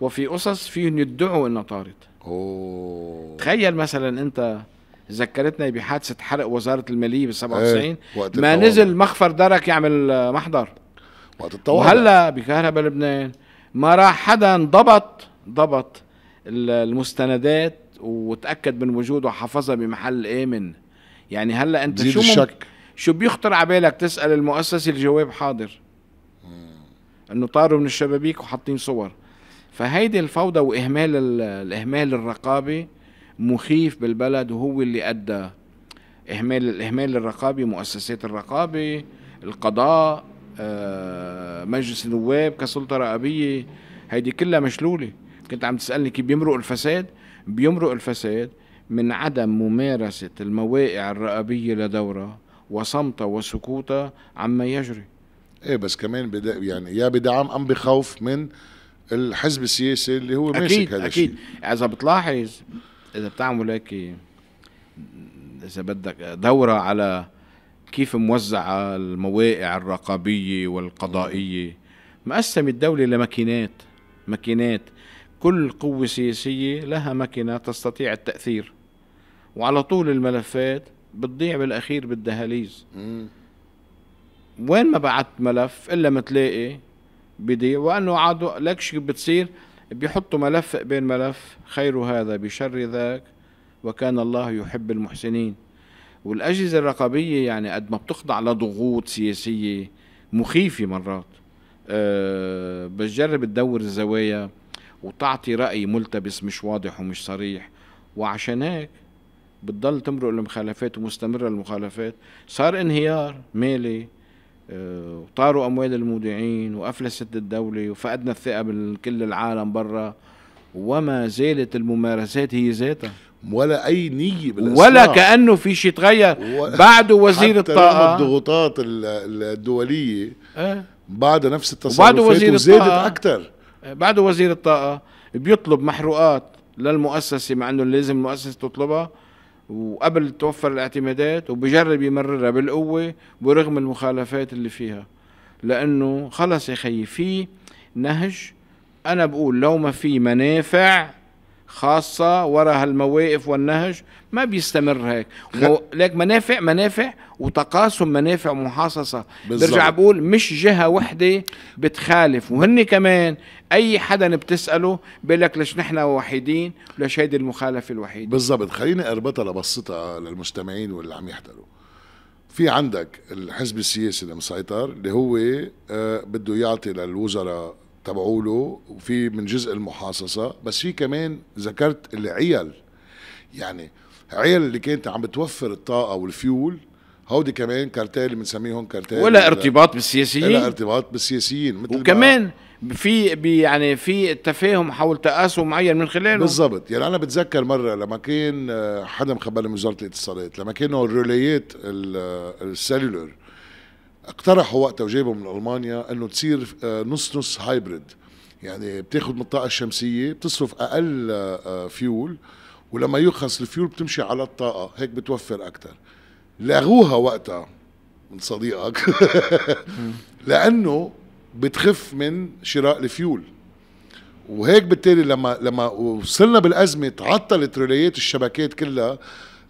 وفي قصص فيهم يدعوا انها طارت اوه تخيل مثلا انت ذكرتنا بحادثه حرق وزاره الماليه بال 97 ايه. وقت ما نزل مخفر درك يعمل محضر وقت وهلا بكهرباء لبنان ما راح حدا ضبط ضبط المستندات وتاكد من وجوده وحفظها بمحل امن يعني هلا انت شو الشك. شو بيخطر على بالك تسال المؤسسه الجواب حاضر انه طاروا من الشبابيك وحاطين صور فهيدي الفوضى واهمال الاهمال الرقابي مخيف بالبلد وهو اللي ادى اهمال الاهمال الرقابي مؤسسات الرقابه القضاء آه، مجلس النواب كسلطه رقابيه هيدي كلها مشلوله كنت عم تسالني كيف بيمرق الفساد بيمرق الفساد من عدم ممارسه المواقع الرقابيه لدورها وصمتها وسكوتها عما يجري ايه بس كمان بدا يعني يا بدعم ام بخوف من الحزب السياسي اللي هو أكيد ماسك هذا الشيء اكيد اذا بتلاحظ اذا بتعمل هيك اذا بدك دوره على كيف موزعة المواقع الرقابية والقضائية مقسم الدولة لماكينات ماكينات كل قوة سياسية لها ماكينة تستطيع التأثير وعلى طول الملفات بتضيع بالأخير بالدهاليز وين ما بعت ملف إلا ما تلاقي بضيع وأنه عادوا لك شيء بتصير بيحطوا ملف بين ملف خير هذا بشر ذاك وكان الله يحب المحسنين والاجهزه الرقابيه يعني قد ما بتخضع لضغوط سياسيه مخيفه مرات أه بتجرب تدور الزوايا وتعطي راي ملتبس مش واضح ومش صريح وعشان هيك بتضل تمرق المخالفات ومستمره المخالفات صار انهيار مالي آه، وطاروا اموال المودعين وافلست الدوله وفقدنا الثقه بكل العالم برا وما زالت الممارسات هي ذاتها ولا اي نيه بالإصلاح. ولا كانه في شيء تغير بعده وزير حتى الطاقه الضغوطات الدوليه أه؟ بعد نفس التصرفات وزير وزادت اكثر إيه، بعده وزير الطاقه بيطلب محروقات للمؤسسه مع انه لازم المؤسسه تطلبها وقبل توفر الاعتمادات وبجرب يمررها بالقوه برغم المخالفات اللي فيها لانه خلص يا خيي في نهج انا بقول لو ما في منافع خاصة وراء هالمواقف والنهج ما بيستمر هيك خ... لك منافع منافع وتقاسم منافع ومحاصصة بالزبط. برجع بقول مش جهة وحدة بتخالف وهن كمان أي حدا بتسأله بيقول لك ليش نحن وحيدين وليش هيدي المخالفة الوحيدة بالضبط خليني أربطها لبسطها للمستمعين واللي عم يحضروا في عندك الحزب السياسي المسيطر اللي هو آه، بده يعطي للوزراء تبعوا له وفي من جزء المحاصصه بس في كمان ذكرت العيال يعني عيال اللي كانت عم بتوفر الطاقه والفيول هودي كمان كارتيل بنسميهم كارتيل ولا ارتباط بالسياسيين ولا ارتباط بالسياسيين مثل وكمان في يعني في تفاهم حول تقاسم معين من خلاله بالضبط يعني انا بتذكر مره لما كان آه، حدا مخبرني من وزاره الاتصالات لما كانوا الريليات السلولر آه، اقترحوا وقتها وجابوا من المانيا انه تصير آه، نص نص هايبريد يعني بتاخذ من الطاقه الشمسيه بتصرف اقل فيول آه، آه، ولما يخص الفيول بتمشي على الطاقه هيك بتوفر اكثر لغوها وقتها من صديقك لانه بتخف من شراء الفيول وهيك بالتالي لما لما وصلنا بالازمه تعطلت ريليات الشبكات كلها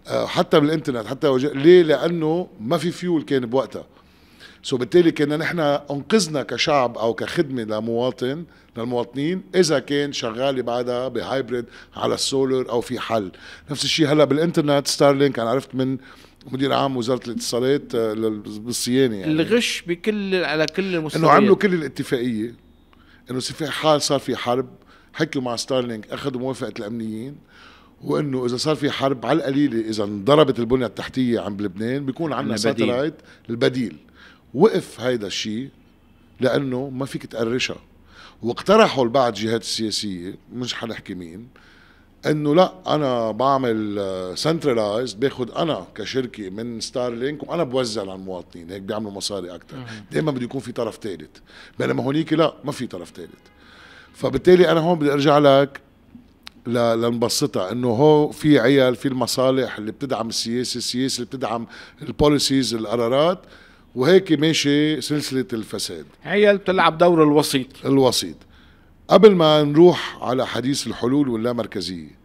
حتى بالانترنت حتى ليه لانه ما في فيول كان بوقتها سو بالتالي كنا نحن انقذنا كشعب او كخدمه لمواطن للمواطنين اذا كان شغال بعدها بهايبريد على السولر او في حل نفس الشيء هلا بالانترنت ستارلينك انا عرفت من مدير عام وزاره الاتصالات آه، بالصيانه يعني الغش بكل على كل المستويات انه عملوا كل الاتفاقيه انه في حال صار في حرب حكوا مع ستارلينك اخذوا موافقه الامنيين وانه اذا صار في حرب على القليله اذا انضربت البنيه التحتيه عن لبنان بيكون عندنا ساتلايت البديل وقف هيدا الشيء لانه ما فيك تقرشها واقترحوا البعض جهات السياسيه مش حنحكي مين انه لا انا بعمل سنترلايز آه، باخذ انا كشركه من ستارلينك وانا بوزع على المواطنين هيك بيعملوا مصاري اكثر دائما بده يكون في طرف ثالث بينما هونيك لا ما في طرف ثالث فبالتالي انا هون بدي ارجع لك لنبسطها انه هو في عيال في المصالح اللي بتدعم السياسه السياسه اللي بتدعم البوليسيز القرارات وهيك ماشي سلسلة الفساد هي بتلعب دور الوسيط الوسيط قبل ما نروح على حديث الحلول واللامركزية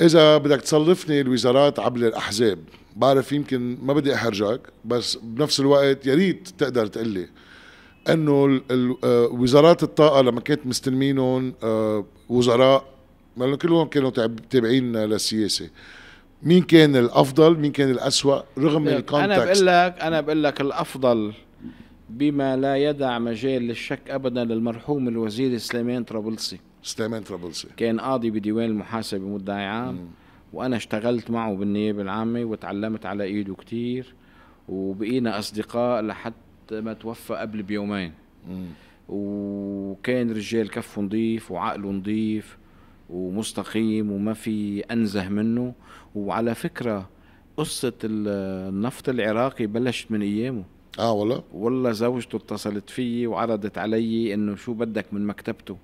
إذا بدك تصرفني الوزارات عبر الأحزاب بعرف يمكن ما بدي أحرجك بس بنفس الوقت يا ريت تقدر تقلي انه آه، وزارات الطاقه لما كانت مستلمينهم آه، وزراء كلهم كانوا تابعين للسياسه مين كان الافضل مين كان الاسوا رغم طيب، الكونتكست انا بقول لك انا بقول لك الافضل بما لا يدع مجال للشك ابدا للمرحوم الوزير سليمان طرابلسي سليمان طرابلسي كان قاضي بديوان المحاسبه مدعي عام مم. وانا اشتغلت معه بالنيابه العامه وتعلمت على ايده كتير وبقينا اصدقاء لحد ما توفى قبل بيومين مم. وكان رجال كفه نظيف وعقله نظيف ومستقيم وما في انزه منه وعلى فكره قصه النفط العراقي بلشت من ايامه اه والله والله زوجته اتصلت فيي وعرضت علي انه شو بدك من مكتبته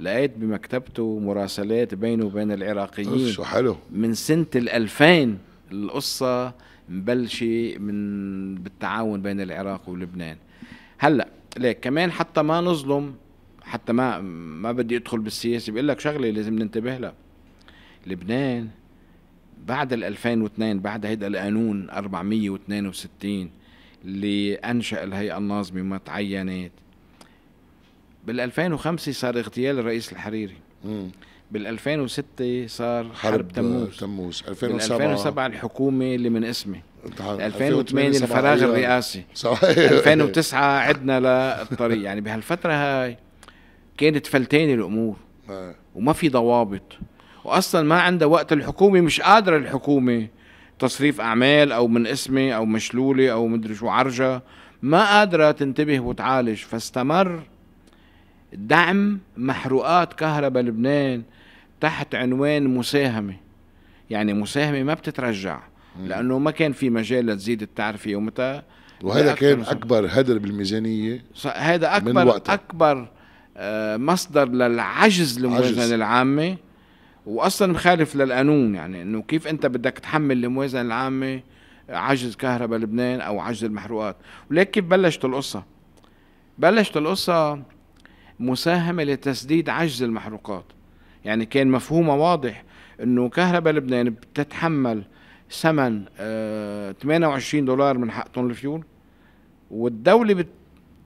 لقيت بمكتبته مراسلات بينه وبين العراقيين شو حلو من سنه ال2000 القصه مبلشه من بالتعاون بين العراق ولبنان هلا ليك كمان حتى ما نظلم حتى ما ما بدي ادخل بالسياسه بقول لك شغله لازم ننتبه لها لبنان بعد ال 2002 بعد هيدا القانون 462 اللي انشا الهيئه الناظمه ما تعينت بال 2005 صار اغتيال الرئيس الحريري امم بال 2006 صار حرب, حرب تموز تموز 2007 بال 2007 الحكومه اللي من اسمي 2008 الفراغ الرئاسي صحيح 2009 عدنا للطريق يعني بهالفتره هاي كانت فلتانه الامور آه. وما في ضوابط واصلا ما عنده وقت الحكومه مش قادره الحكومه تصريف اعمال او من اسمي او مشلوله او مدري شو عرجه ما قادره تنتبه وتعالج فاستمر دعم محروقات كهرباء لبنان تحت عنوان مساهمه يعني مساهمه ما بتترجع لانه ما كان في مجال لتزيد التعرفه ومتى وهذا كان اكبر هدر بالميزانيه هذا اكبر اكبر آه، مصدر للعجز للميزانيه العامه واصلا مخالف للقانون يعني انه كيف انت بدك تحمل الموازنه العامه عجز كهرباء لبنان او عجز المحروقات ولكن كيف بلشت القصه بلشت القصه مساهمه لتسديد عجز المحروقات يعني كان مفهومها واضح انه كهرباء لبنان بتتحمل ثمن 28 آه، دولار من حق طن الفيول والدوله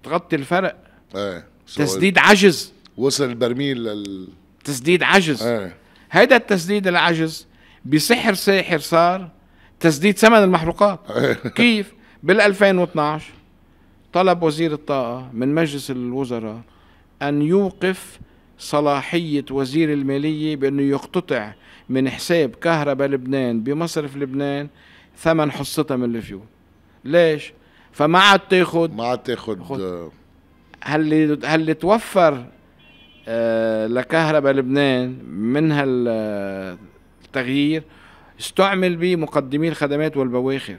بتغطي الفرق ايه تسديد عجز وصل البرميل لل تسديد عجز ايه هيدا التسديد العجز بسحر ساحر صار تسديد ثمن المحروقات كيف بال 2012 طلب وزير الطاقة من مجلس الوزراء أن يوقف صلاحية وزير المالية بأنه يقتطع من حساب كهرباء لبنان بمصرف لبنان ثمن حصتها من الفيول ليش؟ فما عاد تاخذ ما عاد تاخذ هل هل توفر آه، لكهرباء لبنان من هالتغيير استعمل به مقدمي الخدمات والبواخر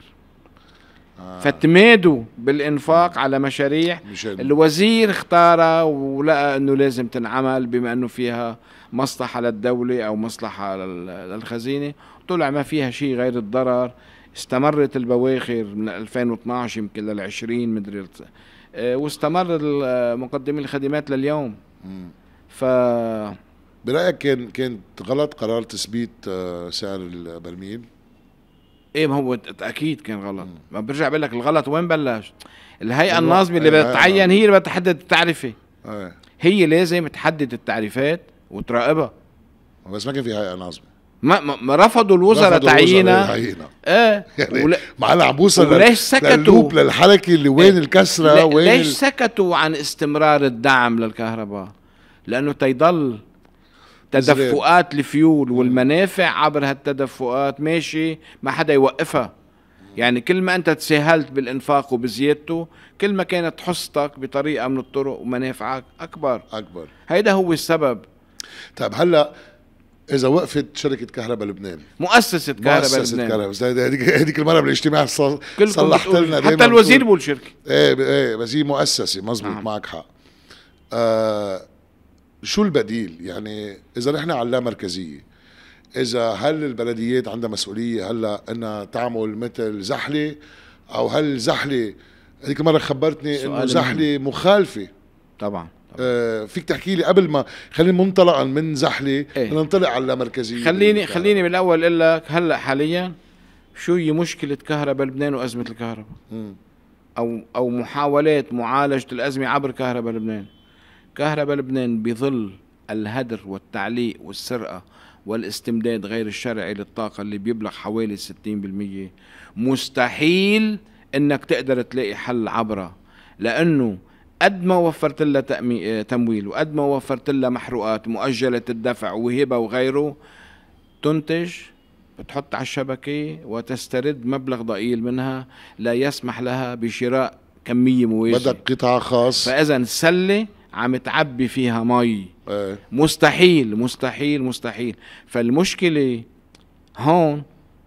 آه. فتمادوا بالانفاق على مشاريع الوزير اختارها ولقى انه لازم تنعمل بما انه فيها مصلحه للدوله او مصلحه للخزينه طلع ما فيها شيء غير الضرر استمرت البواخر من 2012 يمكن لل 20 مدري آه، واستمر مقدمي الخدمات لليوم مم. ف برايك كان كانت غلط قرار تثبيت آه، سعر البرميل؟ ايه ما هو اكيد كان غلط ما برجع بقول لك الغلط وين بلش الهيئه الناظمه اللي بدها تعين هي اللي بدها تحدد التعرفه ايه. هي لازم تحدد التعريفات وتراقبها بس ما كان في هيئه ناظمه ما, ما رفضوا الوزراء تعيينها ايه يعني ولا معنا عم بوصل وليش سكتوا للحركه اللي وين إيه. الكسره وين ليش سكتوا عن استمرار الدعم للكهرباء لانه تيضل تدفقات الفيول أيوه. والمنافع عبر هالتدفقات ماشي ما حدا يوقفها يعني كل ما انت تساهلت بالانفاق وبزيادته كل ما كانت حصتك بطريقه من الطرق ومنافعك اكبر اكبر هيدا هو السبب طيب هلا اذا وقفت شركه كهرباء لبنان مؤسسه كهرباء مؤسسة لبنان مؤسسه كهرباء هذيك هذيك المره بالاجتماع صلحت لنا حتى الوزير بيقول شركه ايه ايه بس هي مؤسسه مزبوط معك حق آه شو البديل يعني اذا نحن على اللامركزيه اذا هل البلديات عندها مسؤوليه هلا انها تعمل مثل زحله او هل زحله هذيك مره خبرتني انه زحله مخالفه طبعا آه فيك تحكي لي قبل ما خلينا منطلقا من زحله ايه؟ ننطلق على اللامركزيه خليني خليني بالاول اقول لك هلا حاليا شو هي مشكله كهرباء لبنان وازمه الكهرباء او او محاولات معالجه الازمه عبر كهرباء لبنان كهرباء لبنان بظل الهدر والتعليق والسرقة والاستمداد غير الشرعي للطاقة اللي بيبلغ حوالي 60% مستحيل انك تقدر تلاقي حل عبره لانه قد ما وفرت لها تأمي... تمويل وقد ما وفرت لها محروقات مؤجلة الدفع وهبة وغيره تنتج بتحط على الشبكة وتسترد مبلغ ضئيل منها لا يسمح لها بشراء كمية موازية بدك قطاع خاص فإذا سلة عم تعبي فيها مي إيه. مستحيل مستحيل مستحيل فالمشكله هون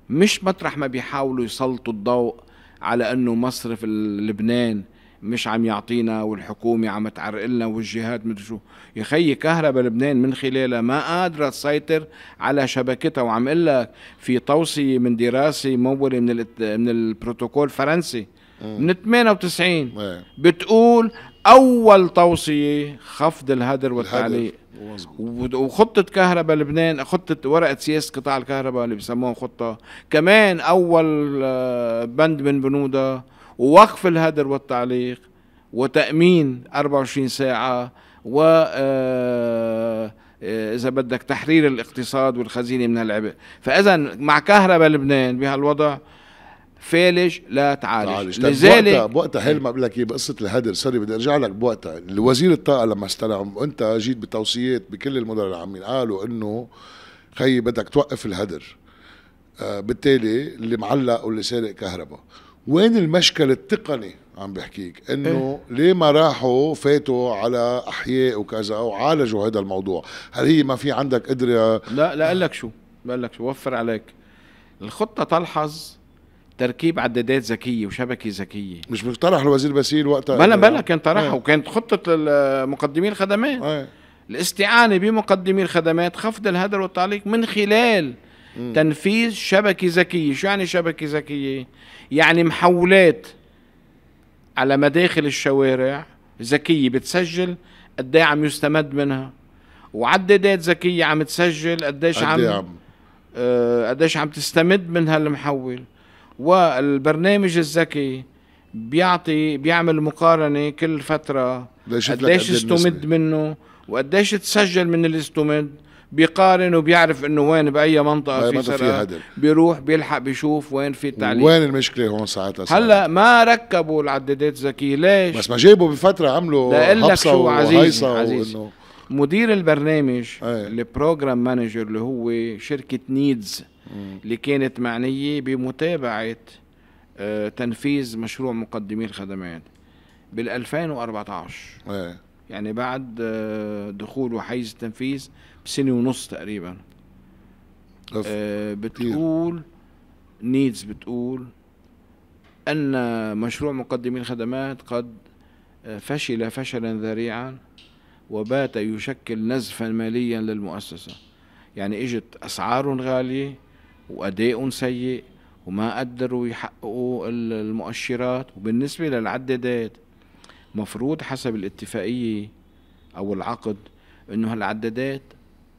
مش مطرح ما بيحاولوا يسلطوا الضوء على انه مصرف لبنان مش عم يعطينا والحكومة عم تعرق لنا والجهات مدري شو يا خيي كهرباء لبنان من خلالها ما قادرة تسيطر على شبكتها وعم اقول لك في توصية من دراسة ممولة من من البروتوكول الفرنسي إيه. من 98 إيه. بتقول اول توصيه خفض الهدر والتعليق وخطه كهرباء لبنان خطه ورقه سياسه قطاع الكهرباء اللي بيسموها خطه كمان اول آه، بند من بنودها ووقف الهدر والتعليق وتامين 24 ساعه و آه، آه، اذا بدك تحرير الاقتصاد والخزينه من العبء فاذا مع كهرباء لبنان بهالوضع فالج لا تعالج, لذلك بوقتها بوقتها ما بقول لك إيه؟ بقصه الهدر سوري بدي ارجع لك بوقتها وزير الطاقه لما استلم انت جيت بتوصيات بكل المدراء العامين قالوا انه خيي بدك توقف الهدر آه بالتالي اللي معلق واللي سارق كهرباء وين المشكل التقني عم بحكيك انه إيه؟ ليه ما راحوا فاتوا على احياء وكذا وعالجوا هذا الموضوع هل هي ما في عندك قدره لا لا لك شو بقول لك شو وفر عليك الخطه تلحظ تركيب عدادات ذكيه وشبكه ذكيه مش مقترح الوزير باسيل وقتها بلا بلا إيه؟ كان طرحه إيه. وكانت خطه مقدمي الخدمات أي. الاستعانه بمقدمي الخدمات خفض الهدر والتعليق من خلال م. تنفيذ شبكه ذكيه شو يعني شبكه ذكيه يعني محولات على مداخل الشوارع ذكيه بتسجل قد إيه عم يستمد منها وعدادات ذكيه عم تسجل قديش عم قديش عم, آه، عم تستمد من هالمحول والبرنامج الذكي بيعطي بيعمل مقارنه كل فتره قديش استمد منه وقديش تسجل من اللي استمد بيقارن وبيعرف انه وين باي منطقه في سرقه بيروح بيلحق بيشوف وين في تعليق وين المشكله هون ساعتها هلا ما ركبوا العدادات الذكيه ليش بس ما جابوا بفتره عملوا حبسه شو عزيزي, عزيزي. مدير البرنامج إيه. البروجرام مانجر اللي هو شركه نيدز اللي كانت معنية بمتابعة آه، تنفيذ مشروع مقدمي الخدمات بال 2014 ايه. يعني بعد آه، دخوله حيز التنفيذ بسنة ونص تقريبا آه، بتقول نيدز بتقول أن مشروع مقدمي الخدمات قد فشل فشلا ذريعا وبات يشكل نزفا ماليا للمؤسسة يعني اجت أسعار غالية وأدائهم سيء وما قدروا يحققوا المؤشرات وبالنسبة للعدادات مفروض حسب الاتفاقية أو العقد أنه هالعدادات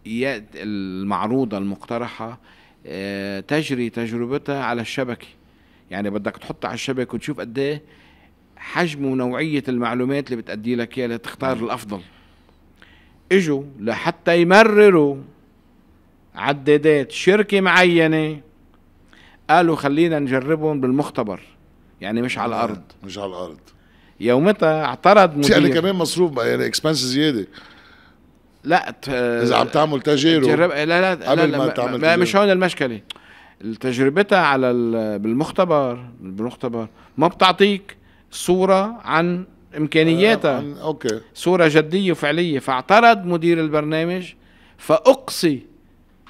المعروضة المقترحة آه، تجري تجربتها على الشبكة يعني بدك تحطها على الشبكة وتشوف قد إيه حجم ونوعية المعلومات اللي بتأدي لك إياها لتختار نعم. الأفضل اجوا لحتى يمرروا عدادات شركة معينة قالوا خلينا نجربهم بالمختبر يعني مش على آه، الارض مش على الارض يومتها اعترض يعني مدير يعني كمان مصروف بقى يعني اكسبنس زياده لا ت... اذا عم تعمل تجارب تجرب... لا لا لا, لا, لا ما تعمل ما مش هون المشكله تجربتها على ال... بالمختبر بالمختبر ما بتعطيك صوره عن امكانياتها آه عن... اوكي صوره جديه وفعليه فاعترض مدير البرنامج فاقصي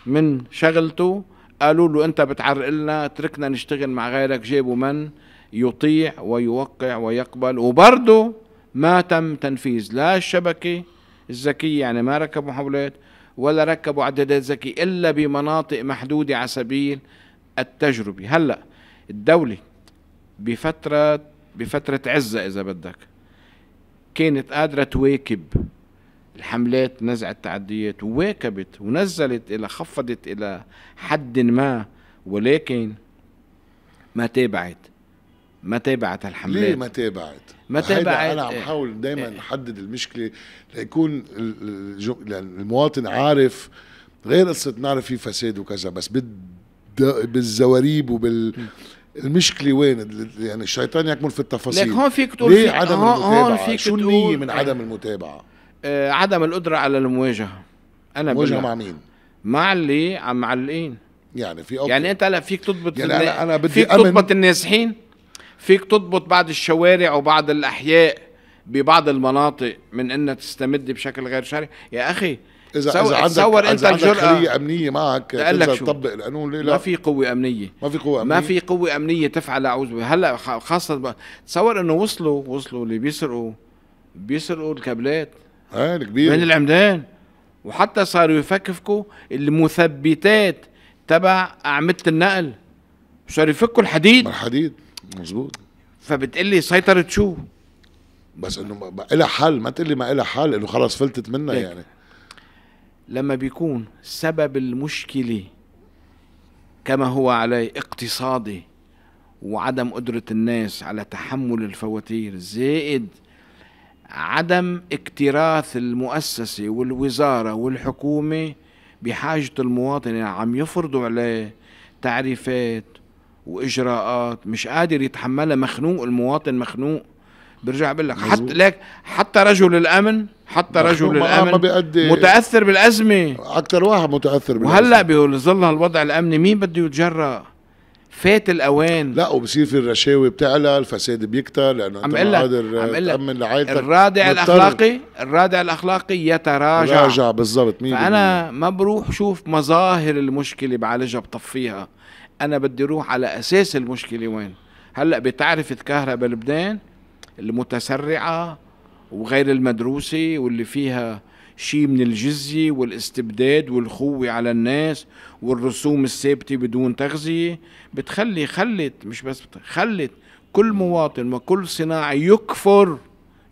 من شغلته قالوا له انت بتعرق لنا تركنا نشتغل مع غيرك جيبوا من يطيع ويوقع ويقبل وبرضه ما تم تنفيذ لا الشبكه الذكيه يعني ما ركبوا محاولات ولا ركبوا عدادات ذكيه الا بمناطق محدوده على سبيل التجربه هلا الدوله بفتره بفتره عزه اذا بدك كانت قادره تواكب الحملات نزع التعديات وواكبت ونزلت إلى خفضت إلى حد ما ولكن ما تابعت ما تابعت الحملات ليه ما تابعت؟ ما تابعت انا عم آه، حاول دائما آه. احدد المشكله ليكون المواطن عارف غير قصه نعرف في فساد وكذا بس بالزواريب وبال المشكلة وين؟ يعني الشيطان يكمن في التفاصيل ليك هون فيك تقول ليه عدم هون المتابعة؟ هون فيك شو النية من آه. عدم المتابعة؟ آه، عدم القدره على المواجهه انا مواجهه مع مين؟ مع اللي عم معلقين يعني في أوكي. يعني انت هلا فيك تضبط يعني أنا, أنا بدي فيك أمن. تضبط النازحين فيك تضبط بعض الشوارع وبعض الاحياء ببعض المناطق من انها تستمد بشكل غير شرعي يا اخي اذا سو... اذا عندك تصور انت الجرأة خلية امنيه معك تقدر تطبق القانون ليه لا ما في قوه امنيه ما في قوه امنيه ما في قوه امنيه تفعل اعوذ بالله هلا خاصه تصور انه وصلوا وصلوا اللي بيسرقوا بيسرقوا الكابلات ايه الكبير بين العمدان وحتى صاروا يفكفكوا المثبتات تبع اعمده النقل صاروا يفكوا الحديد الحديد مظبوط فبتقلي سيطره شو بس انه لها حل ما تقلي ما لها حل انه خلص فلتت منها يعني لما بيكون سبب المشكله كما هو عليه اقتصادي وعدم قدرة الناس على تحمل الفواتير زائد عدم اكتراث المؤسسة والوزارة والحكومة بحاجة المواطن اللي يعني عم يفرضوا عليه تعريفات وإجراءات مش قادر يتحملها مخنوق المواطن مخنوق برجع بقول لك حتى لك حتى رجل الامن حتى رجل آه، الامن متاثر بالازمه اكثر واحد متاثر بالازمه وهلا بظل هالوضع الامني مين بده يتجرأ فات الاوان لا وبصير في الرشاوي بتعلى الفساد بيكتر لانه انت ما قادر تامن لعائلتك الرادع الاخلاقي الرادع الاخلاقي يتراجع راجع بالضبط انا ما بروح شوف مظاهر المشكله بعالجها بطفيها انا بدي اروح على اساس المشكله وين هلا بتعرف الكهرباء لبنان المتسرعه وغير المدروسه واللي فيها شيء من الجزية والاستبداد والخوة على الناس والرسوم الثابتة بدون تغذية بتخلي خلت مش بس خلت كل مواطن وكل صناعي يكفر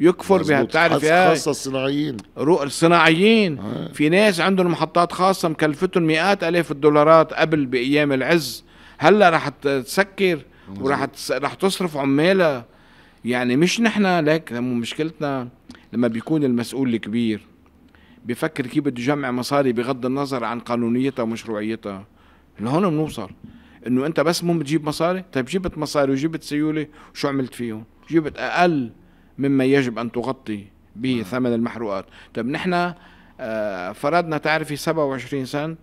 يكفر بها بتعرف ايه خاصه الصناعيين رؤى الصناعيين آه. في ناس عندهم محطات خاصه مكلفتهم مئات الاف الدولارات قبل بايام العز هلا رح تسكر وراح رح تصرف عمالها يعني مش نحن لك مشكلتنا لما بيكون المسؤول الكبير بفكر كيف بده يجمع مصاري بغض النظر عن قانونيتها ومشروعيتها لهون بنوصل انه انت بس مو بتجيب مصاري طيب جبت مصاري وجبت سيوله وشو عملت فيهم جبت اقل مما يجب ان تغطي به نعم. ثمن المحروقات طيب نحن آه، فرضنا تعرفي 27 سنت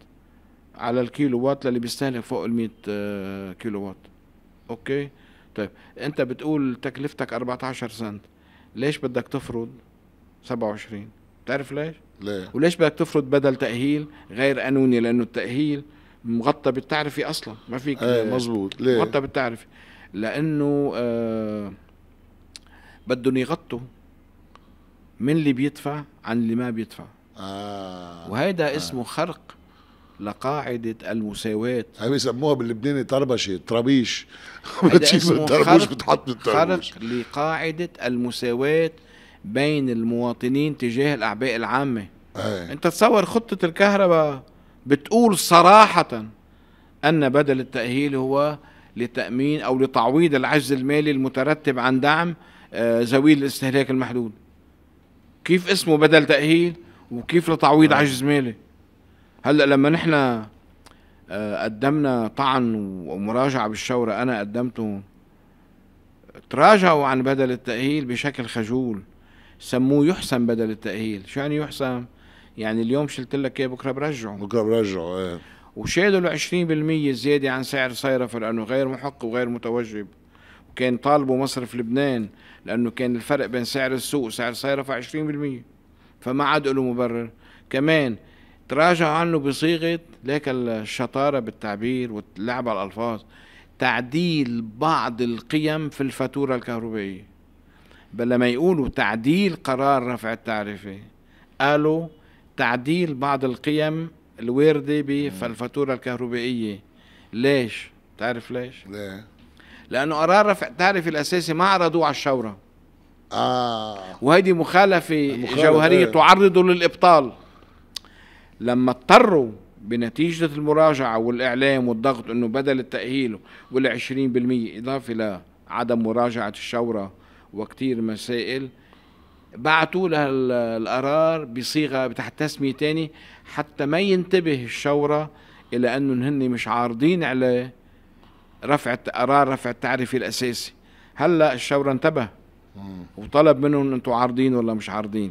على الكيلو وات للي بيستهلك فوق ال 100 آه، كيلو وات اوكي طيب انت بتقول تكلفتك 14 سنت ليش بدك تفرض 27 بتعرف ليش ليه؟ وليش بدك تفرض بدل تاهيل غير قانوني لانه التاهيل مغطى بالتعرفي اصلا ما فيك ايه مزبوط ليه؟ مغطى بالتعرفي لانه آه بدهم يغطوا من اللي بيدفع عن اللي ما بيدفع آه وهيدا آه. اسمه خرق لقاعدة المساواة هاي بيسموها باللبناني طربشة طربيش بتجيب الطربوش بتحط بالطربوش خرق لقاعدة المساواة بين المواطنين تجاه الأعباء العامة أي. أنت تصور خطة الكهرباء بتقول صراحة أن بدل التأهيل هو لتأمين أو لتعويض العجز المالي المترتب عن دعم آه، ذوي الاستهلاك المحدود كيف اسمه بدل تأهيل وكيف لتعويض عجز مالي هلا لما نحن آه، قدمنا طعن ومراجعة بالشورى أنا قدمته تراجعوا عن بدل التأهيل بشكل خجول سموه يحسم بدل التأهيل شو يعني يحسم يعني اليوم شلت لك اياه بكره برجعه بكره برجعه ايه وشالوا ال 20% زياده عن سعر صيرفه لانه غير محق وغير متوجب وكان طالبوا مصرف لبنان لانه كان الفرق بين سعر السوق وسعر صيرفه 20% فما عاد له مبرر كمان تراجع عنه بصيغه ليك الشطاره بالتعبير واللعب على الالفاظ تعديل بعض القيم في الفاتوره الكهربائيه بل ما يقولوا تعديل قرار رفع التعرفة قالوا تعديل بعض القيم الواردة بالفاتورة الكهربائية ليش؟ تعرف ليش؟ ليه؟ لأنه قرار رفع التعرفة الأساسي ما عرضوه على الشورى آه وهيدي مخالفة, مخالفة جوهرية ايه. تعرضه للإبطال لما اضطروا بنتيجة المراجعة والإعلام والضغط أنه بدل التأهيل وال 20% إضافة لعدم مراجعة الشورى وكتير مسائل بعتوا لها القرار بصيغة تحت تسمية تاني حتى ما ينتبه الشورى إلى أنهم هن مش عارضين على رفع قرار رفع التعريف الأساسي هلا الشورى انتبه وطلب منهم انتم عارضين ولا مش عارضين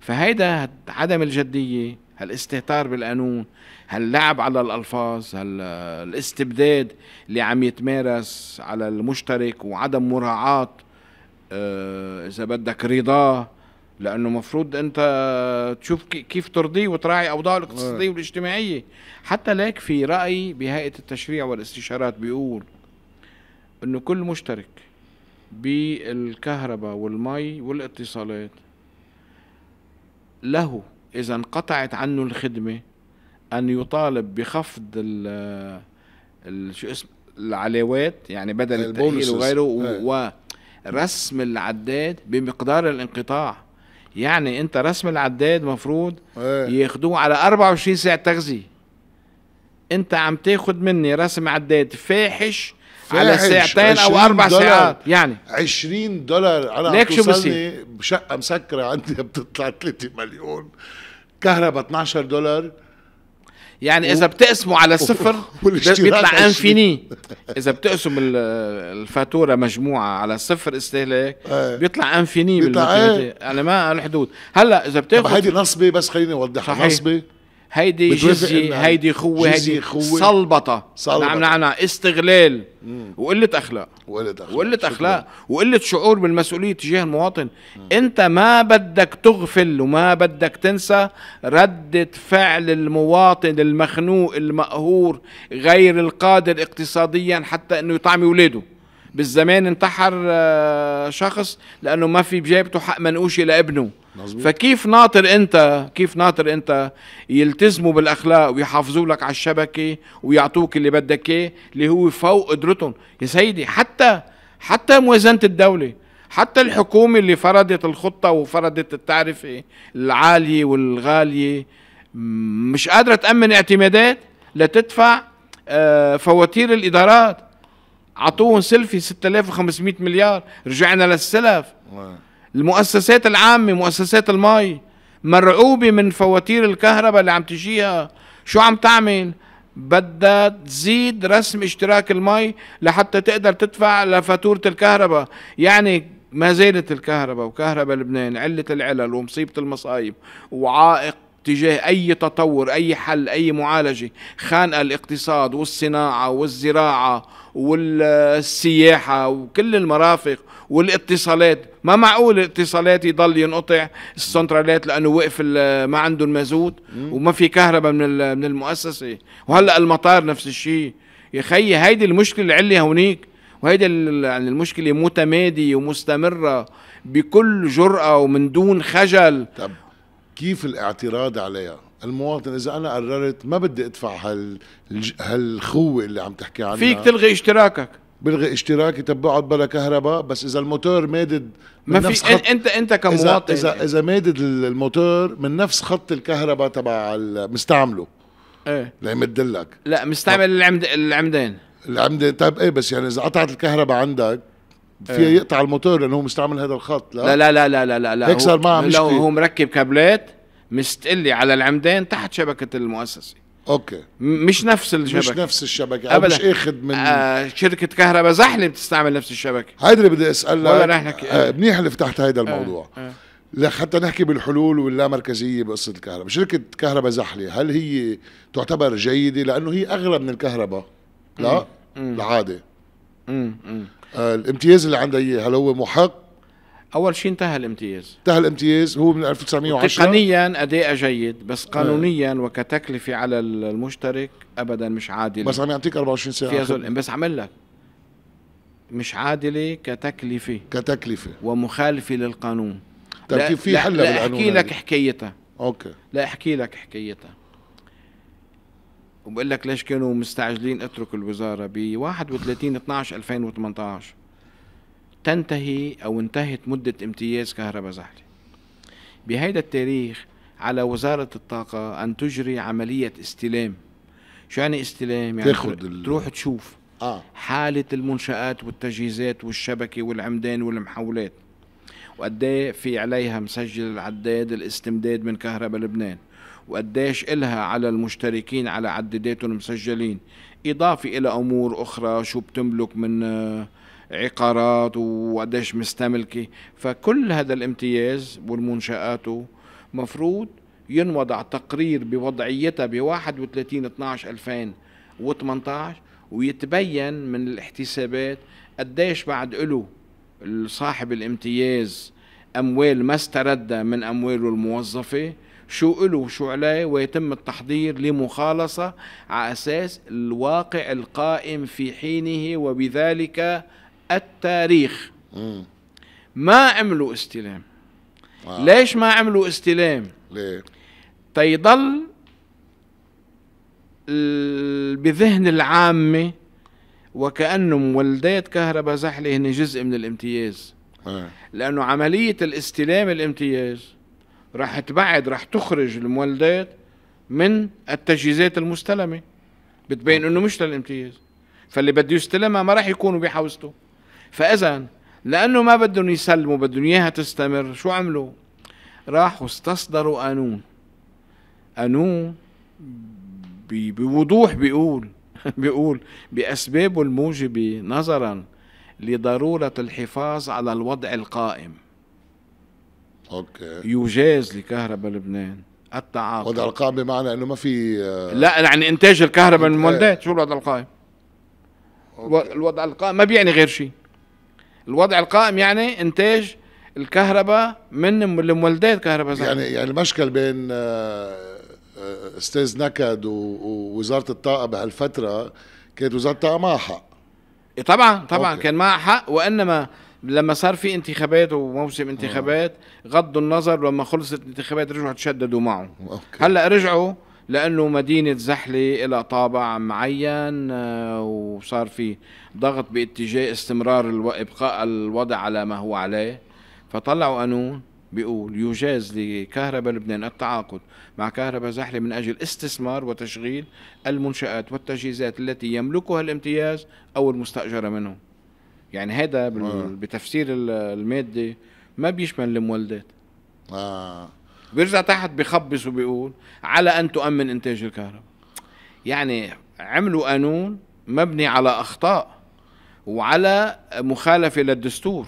فهيدا عدم الجدية هالاستهتار بالقانون هاللعب على الألفاظ هالاستبداد اللي عم يتمارس على المشترك وعدم مراعاة آه، اذا بدك رضاه لانه مفروض انت تشوف كيف ترضيه وتراعي اوضاعه الاقتصاديه آه. والاجتماعيه حتى لك في راي بهيئه التشريع والاستشارات بيقول انه كل مشترك بالكهرباء والمي والاتصالات له اذا انقطعت عنه الخدمه ان يطالب بخفض ال شو اسم العلاوات يعني بدل التاهيل وغيره آه. و رسم العداد بمقدار الانقطاع يعني انت رسم العداد مفروض إيه. ياخدوه على 24 ساعه تغذيه انت عم تاخد مني رسم عداد فاحش على ساعتين او اربع ساعات يعني 20 دولار انا ليك شو بصير بشقه مسكره عندي بتطلع 3 مليون كهرباء 12 دولار يعني اذا بتقسمه على صفر بيطلع انفيني اذا بتقسم الفاتوره مجموعه على صفر استهلاك إيه. بيطلع انفيني بيطلع بالمتنتج. إيه. انا ما الحدود هلا اذا بتاخذ هيدي نصبه بس خليني اوضحها نصبه هيدي جزي يعني هيدي خوة هيدي خوة صلبطة صلبطة نعم نعم, نعم. استغلال وقلة أخلاق وقلة أخلاق وقلة أخلاق وقلة شعور بالمسؤولية تجاه المواطن مم. أنت ما بدك تغفل وما بدك تنسى ردة فعل المواطن المخنوق المقهور غير القادر اقتصاديا حتى أنه يطعمي ولاده بالزمان انتحر آه، شخص لأنه ما في بجيبته حق منقوشة لابنه مزبوط. فكيف ناطر انت كيف ناطر انت يلتزموا بالاخلاق ويحافظوا لك على الشبكه ويعطوك اللي بدك اياه اللي هو فوق قدرتهم يا سيدي حتى حتى موازنه الدوله حتى الحكومه اللي فرضت الخطه وفرضت التعرفه العاليه والغاليه مش قادره تامن اعتمادات لتدفع آه، فواتير الادارات اعطوهم سلفي 6500 مليار رجعنا للسلف المؤسسات العامة مؤسسات المي مرعوبة من فواتير الكهرباء اللي عم تجيها شو عم تعمل بدها تزيد رسم اشتراك المي لحتى تقدر تدفع لفاتورة الكهرباء يعني ما زالت الكهرباء وكهرباء لبنان علة العلل ومصيبة المصايب وعائق تجاه أي تطور أي حل أي معالجة خانقة الاقتصاد والصناعة والزراعة والسياحة وكل المرافق والاتصالات ما معقول الاتصالات يضل ينقطع السنترالات لانه وقف ما عندهم مازوت وما في كهرباء من من المؤسسه وهلا المطار نفس الشيء يا خيي هيدي المشكله العله هونيك وهيدي يعني المشكله متماديه ومستمره بكل جرأة ومن دون خجل طب كيف الاعتراض عليها المواطن اذا انا قررت ما بدي ادفع هال هالخوه اللي عم تحكي عنها فيك تلغي اشتراكك بلغي اشتراكي بقعد بلا كهرباء بس اذا الموتور مادد ما في خط انت انت كمواطن اذا اذا, يعني. إذا مادد الموتور من نفس خط الكهرباء تبع مستعمله ايه اللي لك لا مستعمل العمد العمدين العمدين طيب ايه بس يعني اذا قطعت الكهرباء عندك في إيه. يقطع الموتور لانه هو مستعمل هذا الخط لا لا لا لا لا لا, لا هيك صار معه مشكله لو هو مركب كابلات مستقلي على العمدين تحت شبكه المؤسسه اوكي مش نفس الشبكه مش نفس الشبكه او أبداً. مش اخد من آه شركه كهرباء زحله بتستعمل نفس الشبكه هيدا اللي بدي اسالك ولا احنا آه اللي فتحت هيدا آه، الموضوع آه. آه. لحتى نحكي بالحلول واللامركزيه بقصه الكهرباء شركه كهرباء زحله هل هي تعتبر جيده لانه هي اغلى من الكهرباء لا العاده آه الامتياز اللي عندها هل هو محق اول شيء انتهى الامتياز انتهى الامتياز هو من 1910 تقنيا اداء جيد بس آه. قانونيا وكتكلفه على المشترك ابدا مش عادله بس عم يعطيك 24 ساعه في بس عمل لك مش عادله كتكلفه كتكلفه ومخالفه للقانون طيب كيف في حل بالقانون؟ لا احكي لك حكايتها اوكي لا احكي لك حكايتها وبقول لك ليش كانوا مستعجلين اتركوا الوزاره ب 31 12 2018 تنتهي أو انتهت مدة امتياز كهرباء زحلي بهذا التاريخ على وزارة الطاقة أن تجري عملية استلام شو يعني استلام يعني تاخد تروح تشوف آه. حالة المنشآت والتجهيزات والشبكة والعمدان والمحولات وقد في عليها مسجل العداد الاستمداد من كهرباء لبنان وقديش إلها على المشتركين على عداداتهم مسجلين إضافة إلى أمور أخرى شو بتملك من آه عقارات وقديش مستملكة فكل هذا الامتياز والمنشآت مفروض ينوضع تقرير بوضعيتها ب 31 12 2018 ويتبين من الاحتسابات قديش بعد له صاحب الامتياز اموال ما استرد من امواله الموظفه شو له وشو عليه ويتم التحضير لمخالصه على اساس الواقع القائم في حينه وبذلك التاريخ ما عملوا استلام آه. ليش ما عملوا استلام ليه تيضل بذهن العامة وكأنه مولدات كهرباء زحلة هن جزء من الامتياز آه. لأنه عملية الاستلام الامتياز راح تبعد راح تخرج المولدات من التجهيزات المستلمة بتبين انه مش للامتياز فاللي بده يستلمها ما راح يكونوا بحوزته فاذا لانه ما بدهم يسلموا بدهم اياها تستمر شو عملوا راحوا استصدروا قانون قانون بوضوح بيقول بيقول بأسبابه الموجبة نظرا لضرورة الحفاظ على الوضع القائم أوكي. يجاز لكهرباء لبنان التعاقد الوضع القائم بمعنى أنه ما في آه، لا يعني إنتاج الكهرباء من المولدات شو الوضع القائم أوكي. الوضع القائم ما بيعني غير شيء الوضع القائم يعني انتاج الكهرباء من المولدات كهرباء صحيح. يعني يعني المشكل بين آه، آه، استاذ نكد ووزاره الطاقه بهالفتره كانت وزاره الطاقه معها حق إيه، طبعا طبعا أوكي. كان معها حق وانما لما صار في انتخابات وموسم انتخابات غضوا النظر لما خلصت الانتخابات رجعوا تشددوا معه أوكي. هلا رجعوا لأنه مدينة زحلة لها طابع معين آه، وصار في ضغط باتجاه استمرار إبقاء الوضع على ما هو عليه فطلعوا قانون بيقول يجاز لكهرباء لبنان التعاقد مع كهرباء زحلة من أجل استثمار وتشغيل المنشآت والتجهيزات التي يملكها الامتياز أو المستأجرة منه يعني هذا آه. بتفسير المادة ما بيشمل المولدات آه. بيرجع تحت بخبص وبيقول على ان تؤمن انتاج الكهرباء يعني عملوا قانون مبني على اخطاء وعلى مخالفه للدستور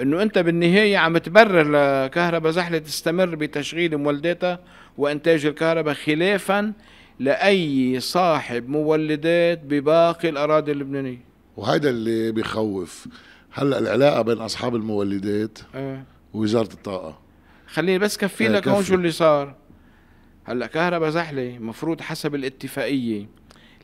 انه انت بالنهايه عم تبرر لكهرباء زحله تستمر بتشغيل مولداتها وانتاج الكهرباء خلافا لاي صاحب مولدات بباقي الاراضي اللبنانيه وهذا اللي بخوف هلا العلاقه بين اصحاب المولدات أه. ووزاره الطاقه خليني بس كفي آه، لك هون شو اللي صار هلا كهرباء زحله مفروض حسب الاتفاقيه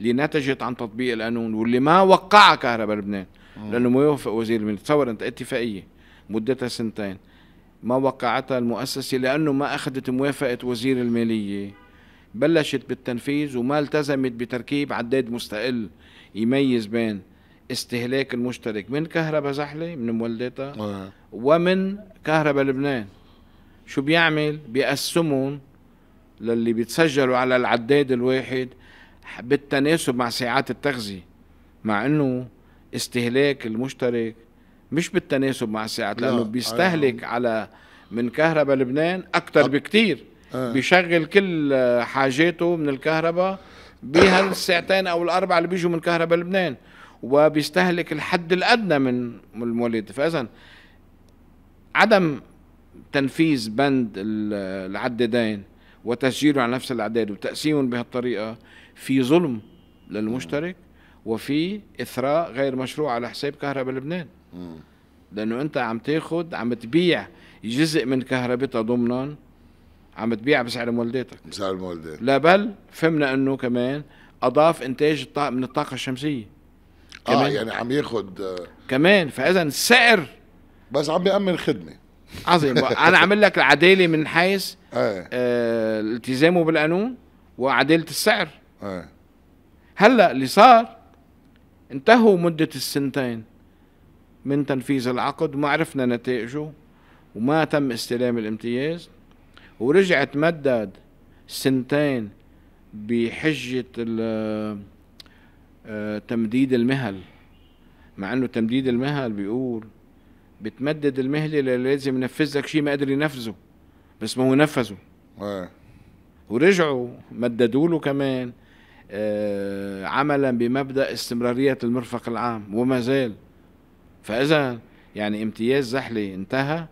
اللي نتجت عن تطبيق القانون واللي ما وقعها كهرباء لبنان آه. لانه ما يوافق وزير من تصور انت اتفاقيه مدتها سنتين ما وقعتها المؤسسه لانه ما اخذت موافقه وزير الماليه بلشت بالتنفيذ وما التزمت بتركيب عداد مستقل يميز بين استهلاك المشترك من كهرباء زحله من مولداتها آه. ومن كهرباء لبنان شو بيعمل بيقسمهم للي بيتسجلوا على العداد الواحد بالتناسب مع ساعات التغذية مع انه استهلاك المشترك مش بالتناسب مع الساعات لانه بيستهلك آه. على من كهرباء لبنان اكثر بكتير آه. بيشغل كل حاجاته من الكهرباء بهالساعتين او الاربعه اللي بيجوا من كهرباء لبنان وبيستهلك الحد الادنى من المولد فاذا عدم تنفيذ بند العدادين وتسجيله على نفس الأعداد وتقسيمهم بهالطريقة في ظلم للمشترك وفي إثراء غير مشروع على حساب كهرباء لبنان لأنه أنت عم تاخد عم تبيع جزء من كهربتها ضمنا عم تبيع بسعر مولداتك بسعر المولدات لا بل فهمنا أنه كمان أضاف إنتاج الطاقة من الطاقة الشمسية آه، كمان. آه يعني عم ياخد آه، كمان فإذا السعر بس عم بيأمن خدمة عظيم انا عامل لك العداله من حيث إيه. آه، التزامه بالقانون وعداله السعر إيه. هلا اللي صار انتهوا مده السنتين من تنفيذ العقد وما عرفنا نتائجه وما تم استلام الامتياز ورجع تمدد سنتين بحجة آه، تمديد المهل مع انه تمديد المهل بيقول بتمدد المهلة اللي لازم لك شيء ما قدر ينفذه بس ما هو نفذه آه. ورجعوا مددوا له كمان آه عملا بمبدا استمراريه المرفق العام وما زال فاذا يعني امتياز زحله انتهى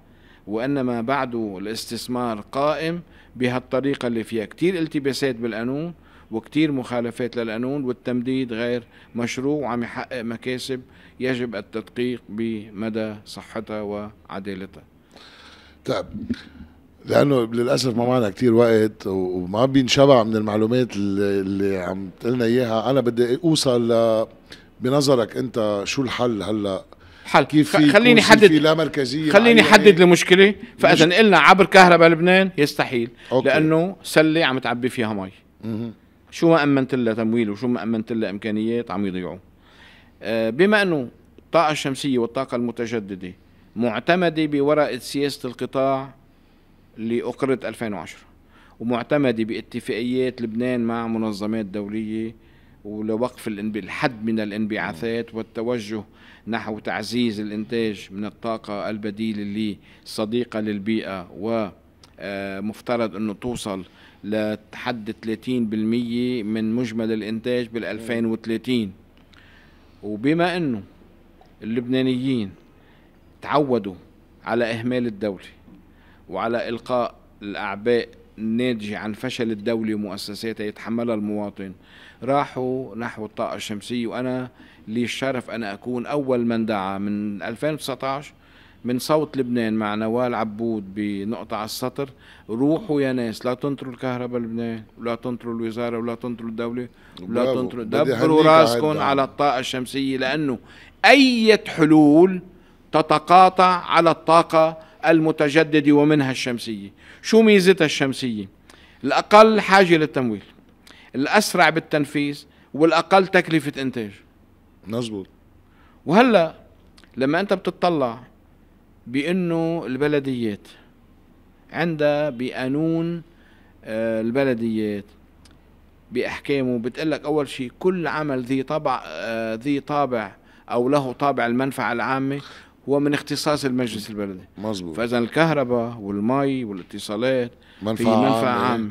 وانما بعده الاستثمار قائم بهالطريقه اللي فيها كتير التباسات بالقانون وكتير مخالفات للقانون والتمديد غير مشروع وعم يحقق مكاسب يجب التدقيق بمدى صحتها وعدالتها طيب لانه للاسف ما معنا كتير وقت وما بينشبع من المعلومات اللي عم تقلنا اياها انا بدي اوصل ل... بنظرك انت شو الحل هلا حل كيف في خليني حدد في لا مركزيه خليني حدد المشكله فاذا قلنا عبر كهرباء لبنان يستحيل أوكي. لانه سله عم تعبي فيها مي شو ما امنت له تمويل وشو ما امنت له امكانيات عم يضيعوا آه، بما انه الطاقه الشمسيه والطاقه المتجدده معتمده بورقه سياسه القطاع اللي اقرت 2010 ومعتمده باتفاقيات لبنان مع منظمات دوليه ولوقف الحد من الانبعاثات والتوجه نحو تعزيز الانتاج من الطاقه البديله اللي صديقه للبيئه ومفترض انه توصل لحد 30% من مجمل الانتاج بال 2030 وبما انه اللبنانيين تعودوا على اهمال الدوله وعلى القاء الاعباء الناتجه عن فشل الدوله ومؤسساتها يتحملها المواطن راحوا نحو الطاقه الشمسيه وانا لي الشرف ان اكون اول من دعا من 2019 من صوت لبنان مع نوال عبود بنقطة على السطر روحوا يا ناس لا تنطروا الكهرباء لبنان ولا تنطروا الوزارة ولا تنطروا الدولة ولا تنطروا دبروا راسكم على الطاقة الشمسية لأنه أي حلول تتقاطع على الطاقة المتجددة ومنها الشمسية شو ميزتها الشمسية الأقل حاجة للتمويل الأسرع بالتنفيذ والأقل تكلفة إنتاج مزبوط وهلأ لما أنت بتطلع بأنه البلديات عندها بقانون آه، البلديات بأحكامه بتقلك أول شيء كل عمل ذي طبع آه، ذي طابع أو له طابع المنفعة العامة هو من اختصاص المجلس البلدي مظبوط فاذا الكهرباء والمي والاتصالات منفعة في منفعة عامة, عامة.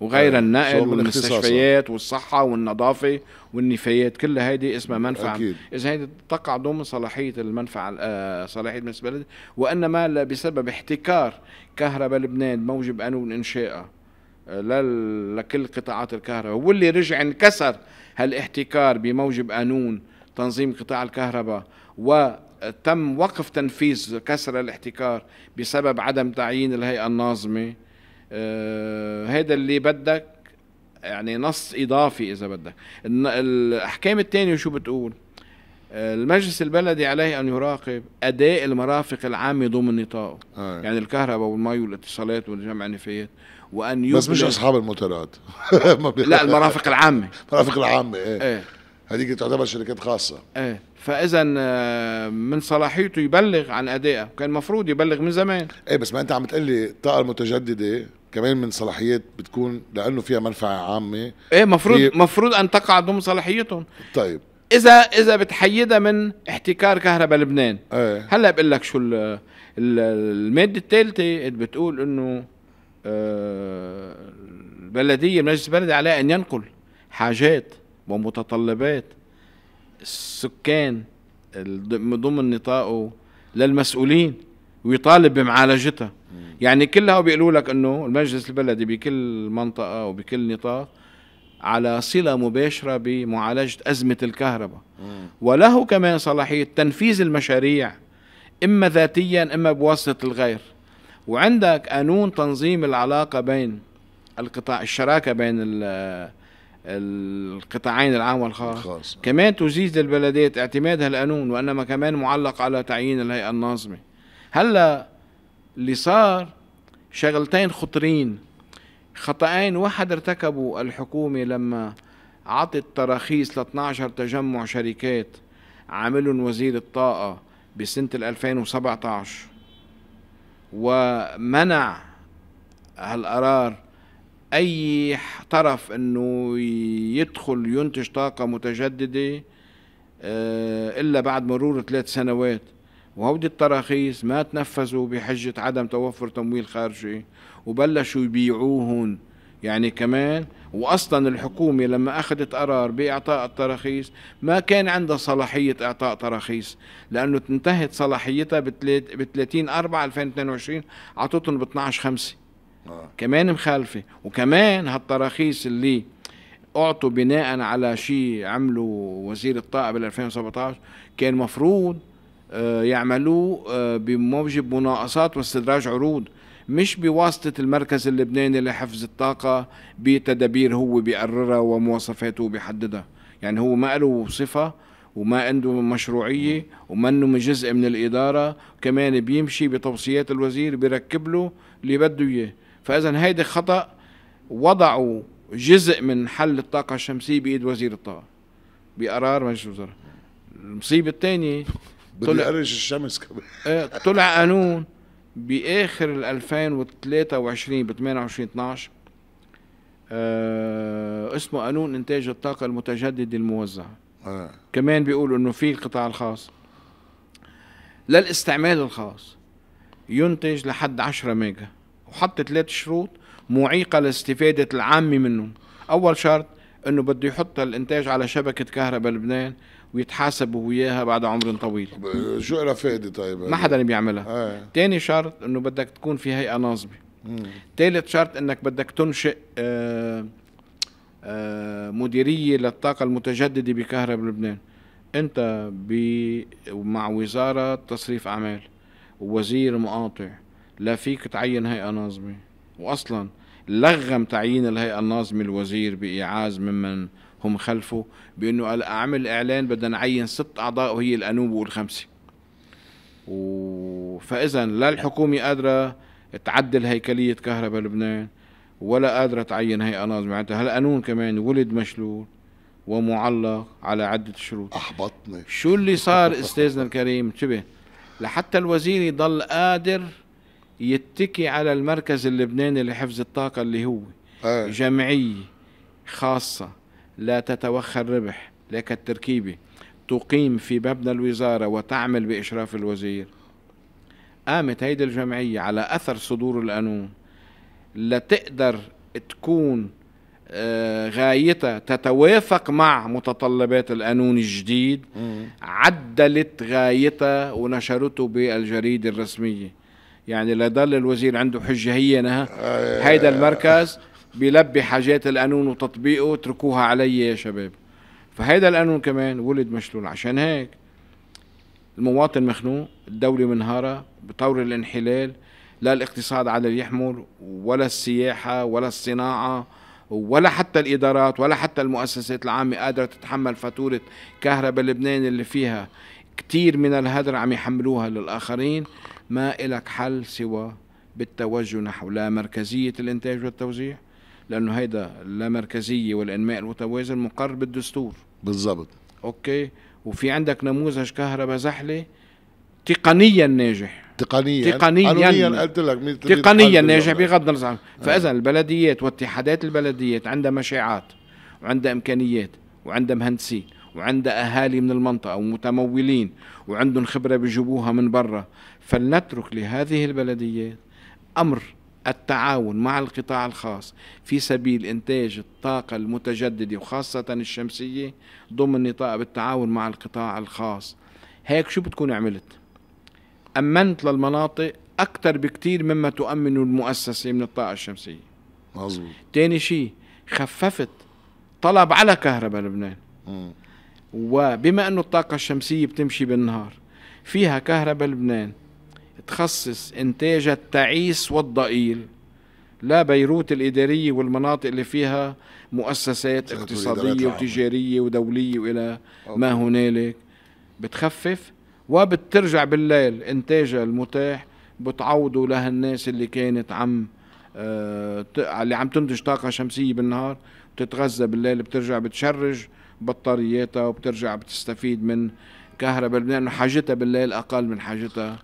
وغير آه، النقل آه. والمستشفيات والصحة والنظافة والنفايات كل هيدي اسمها منفعة إذا هيدي تقع ضمن صلاحية المنفعة آه، صلاحية مجلس البلد وإنما بسبب احتكار كهرباء لبنان موجب قانون إنشائها لكل قطاعات الكهرباء واللي رجع انكسر هالاحتكار بموجب قانون تنظيم قطاع الكهرباء وتم وقف تنفيذ كسر الاحتكار بسبب عدم تعيين الهيئة الناظمة آه، هذا اللي بدك يعني نص اضافي اذا بدك الاحكام الثانيه شو بتقول آه، المجلس البلدي عليه ان يراقب اداء المرافق العامه ضمن نطاقه آه. يعني الكهرباء والمي والاتصالات والجمع النفايات وان يبلغ بس مش اصحاب الموتورات لا المرافق العامه المرافق العامه ايه, إيه. هذيك تعتبر شركات خاصه ايه فاذا آه، من صلاحيته يبلغ عن ادائه كان المفروض يبلغ من زمان ايه بس ما انت عم تقول لي الطاقه المتجدده كمان من صلاحيات بتكون لانه فيها منفعه عامه ايه مفروض مفروض ان تقع ضمن صلاحيتهم طيب اذا اذا بتحيدها من احتكار كهرباء لبنان ايه. هلا بقول لك شو الماده الثالثه بتقول انه آه، البلديه مجلس البلدي عليه ان ينقل حاجات ومتطلبات السكان ضمن نطاقه للمسؤولين ويطالب بمعالجتها يعني كلها بيقولوا لك انه المجلس البلدي بكل منطقه وبكل نطاق على صله مباشره بمعالجه ازمه الكهرباء وله كمان صلاحيه تنفيذ المشاريع اما ذاتيا اما بواسطه الغير وعندك قانون تنظيم العلاقه بين القطاع الشراكه بين القطاعين العام والخاص الخاص. كمان تزيد البلدات اعتماد هالقانون وانما كمان معلق على تعيين الهيئه الناظمه هلا اللي صار شغلتين خطرين خطأين واحد ارتكبوا الحكومة لما عطت تراخيص ل 12 تجمع شركات عاملهم وزير الطاقة بسنة 2017 ومنع هالقرار أي طرف أنه يدخل ينتج طاقة متجددة آه، إلا بعد مرور ثلاث سنوات وهودي التراخيص ما تنفذوا بحجة عدم توفر تمويل خارجي وبلشوا يبيعوهن يعني كمان واصلا الحكومه لما اخذت قرار باعطاء التراخيص ما كان عندها صلاحيه اعطاء تراخيص لانه انتهت صلاحيتها ب 30 4 2022 عطتهم ب 12 5 آه. كمان مخالفه وكمان هالتراخيص اللي اعطوا بناء على شيء عمله وزير الطاقه بال 2017 كان مفروض آه، يعملوه آه، بموجب مناقصات واستدراج عروض مش بواسطة المركز اللبناني لحفظ الطاقة بتدابير هو بيقررها ومواصفاته بيحددها يعني هو ما له صفة وما عنده مشروعية ومنه جزء من الإدارة كمان بيمشي بتوصيات الوزير بيركب له اللي بده إياه فإذا هيدا خطأ وضعوا جزء من حل الطاقة الشمسية بإيد وزير الطاقة بقرار مجلس الوزراء المصيبة الثانية طلع الشمس كمان إيه، طلع قانون باخر ال 2023 ب 28 12 آه اسمه قانون انتاج الطاقه المتجدده الموزعه آه. كمان بيقول انه في القطاع الخاص للاستعمال الخاص ينتج لحد 10 ميجا وحط ثلاث شروط معيقه لاستفاده العامه منه اول شرط انه بده يحط الانتاج على شبكه كهرباء لبنان ويتحاسبوا وياها بعد عمر طويل شو لها فائده طيب ما حدا بيعملها آه. شرط انه بدك تكون في هيئه ناصبه ثالث شرط انك بدك تنشئ آه آه مديريه للطاقه المتجدده بكهرباء لبنان انت مع وزاره تصريف اعمال ووزير مقاطع لا فيك تعين هيئه ناظمه واصلا لغم تعيين الهيئه الناظمه الوزير بايعاز ممن هم خلفه بانه قال اعمل اعلان بدنا نعين ست اعضاء وهي الانوب والخمسه و... فاذا لا الحكومه قادره تعدل هيكليه كهرباء لبنان ولا قادره تعين هيئه ناظمه معناتها هالقانون كمان ولد مشلول ومعلق على عده شروط احبطني شو اللي صار استاذنا الكريم انتبه لحتى الوزير يضل قادر يتكي على المركز اللبناني لحفظ الطاقه اللي هو آه. جمعيه خاصه لا تتوخى الربح لك التركيبة تقيم في مبنى الوزارة وتعمل بإشراف الوزير قامت هيدي الجمعية على أثر صدور القانون لتقدر تكون آه، غايتها تتوافق مع متطلبات القانون الجديد عدلت غايتها ونشرته بالجريدة الرسمية يعني ضل الوزير عنده حجة هي نها آه، هيدا المركز بيلبي حاجات القانون وتطبيقه اتركوها علي يا شباب فهيدا القانون كمان ولد مشلول عشان هيك المواطن مخنوق الدولة منهارة بطور الانحلال لا الاقتصاد على يحمل ولا السياحة ولا الصناعة ولا حتى الإدارات ولا حتى المؤسسات العامة قادرة تتحمل فاتورة كهرباء لبنان اللي فيها كتير من الهدر عم يحملوها للآخرين ما إلك حل سوى بالتوجه نحو لا مركزية الإنتاج والتوزيع لانه هيدا لا مركزيه والانماء المتوازن مقرر بالدستور بالضبط اوكي وفي عندك نموذج كهرباء زحله تقنيا ناجح تقنيا تقنيا قلت لك تقنيا ناجح بغض النظر آه. فاذا البلديات واتحادات البلديات عندها مشاعات وعندها امكانيات وعندها مهندسين وعندها اهالي من المنطقه ومتمولين وعندهم خبره بيجيبوها من برا فلنترك لهذه البلديات امر التعاون مع القطاع الخاص في سبيل إنتاج الطاقة المتجددة وخاصة الشمسية ضمن نطاق بالتعاون مع القطاع الخاص هيك شو بتكون عملت أمنت للمناطق أكثر بكتير مما تؤمن المؤسسة من الطاقة الشمسية مظبوط تاني شيء خففت طلب على كهرباء لبنان م. وبما أنه الطاقة الشمسية بتمشي بالنهار فيها كهرباء لبنان تخصص إنتاج التعيس والضئيل لا بيروت الإدارية والمناطق اللي فيها مؤسسات اقتصادية وتجارية ودولية وإلى ما هنالك بتخفف وبترجع بالليل إنتاجها المتاح بتعوضه لهالناس اللي كانت عم آه اللي عم تنتج طاقة شمسية بالنهار بتتغذى بالليل بترجع بتشرج بطارياتها وبترجع بتستفيد من كهرباء لأنه حاجتها بالليل أقل من حاجتها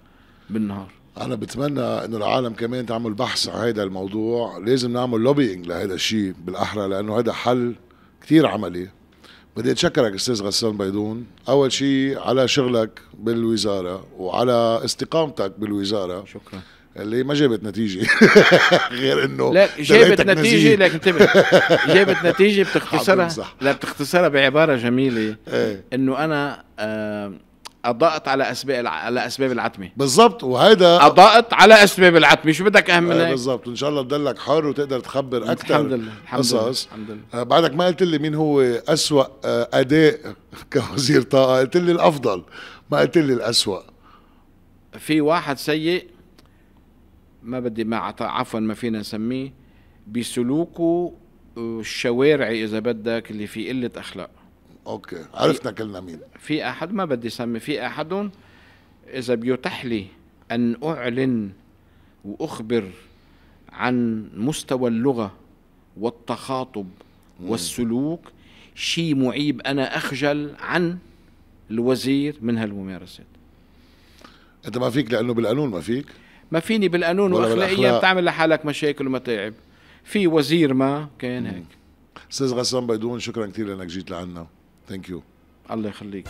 بالنهار انا بتمنى انه العالم كمان تعمل بحث عن هذا الموضوع لازم نعمل لوبينج لهذا الشيء بالاحرى لانه هذا حل كثير عملي بدي اتشكرك استاذ غسان بيدون اول شيء على شغلك بالوزاره وعلى استقامتك بالوزاره شكرا اللي ما جابت نتيجه غير انه لا جابت نتيجه لكن انتبه جابت نتيجه بتختصرها لا بتختصرها بعباره جميله ايه؟ انه انا آه اضاءت على اسباب على اسباب العتمه بالظبط وهذا اضاءت على اسباب العتمه شو بدك اهم من آه، هيك بالظبط شاء الله تضلك حر وتقدر تخبر اكثر الحمد لله قصص الحمد لله آه، بعدك ما قلت لي مين هو اسوا آه، اداء كوزير طاقه قلت لي الافضل ما قلت لي الاسوا في واحد سيء ما بدي ما عفوا ما فينا نسميه بسلوكه الشوارعي اذا بدك اللي فيه قله اخلاق اوكي عرفنا كلنا مين في احد ما بدي اسمي في احد اذا بيتاح لي ان اعلن واخبر عن مستوى اللغه والتخاطب والسلوك شيء معيب انا اخجل عن الوزير من هالممارسات انت ما فيك لانه بالقانون ما فيك ما فيني بالقانون واخلاقيا بتعمل لحالك مشاكل ومتاعب في وزير ما كان هيك استاذ غسان بيدون شكرا كثير لانك جيت لعنا Thank you.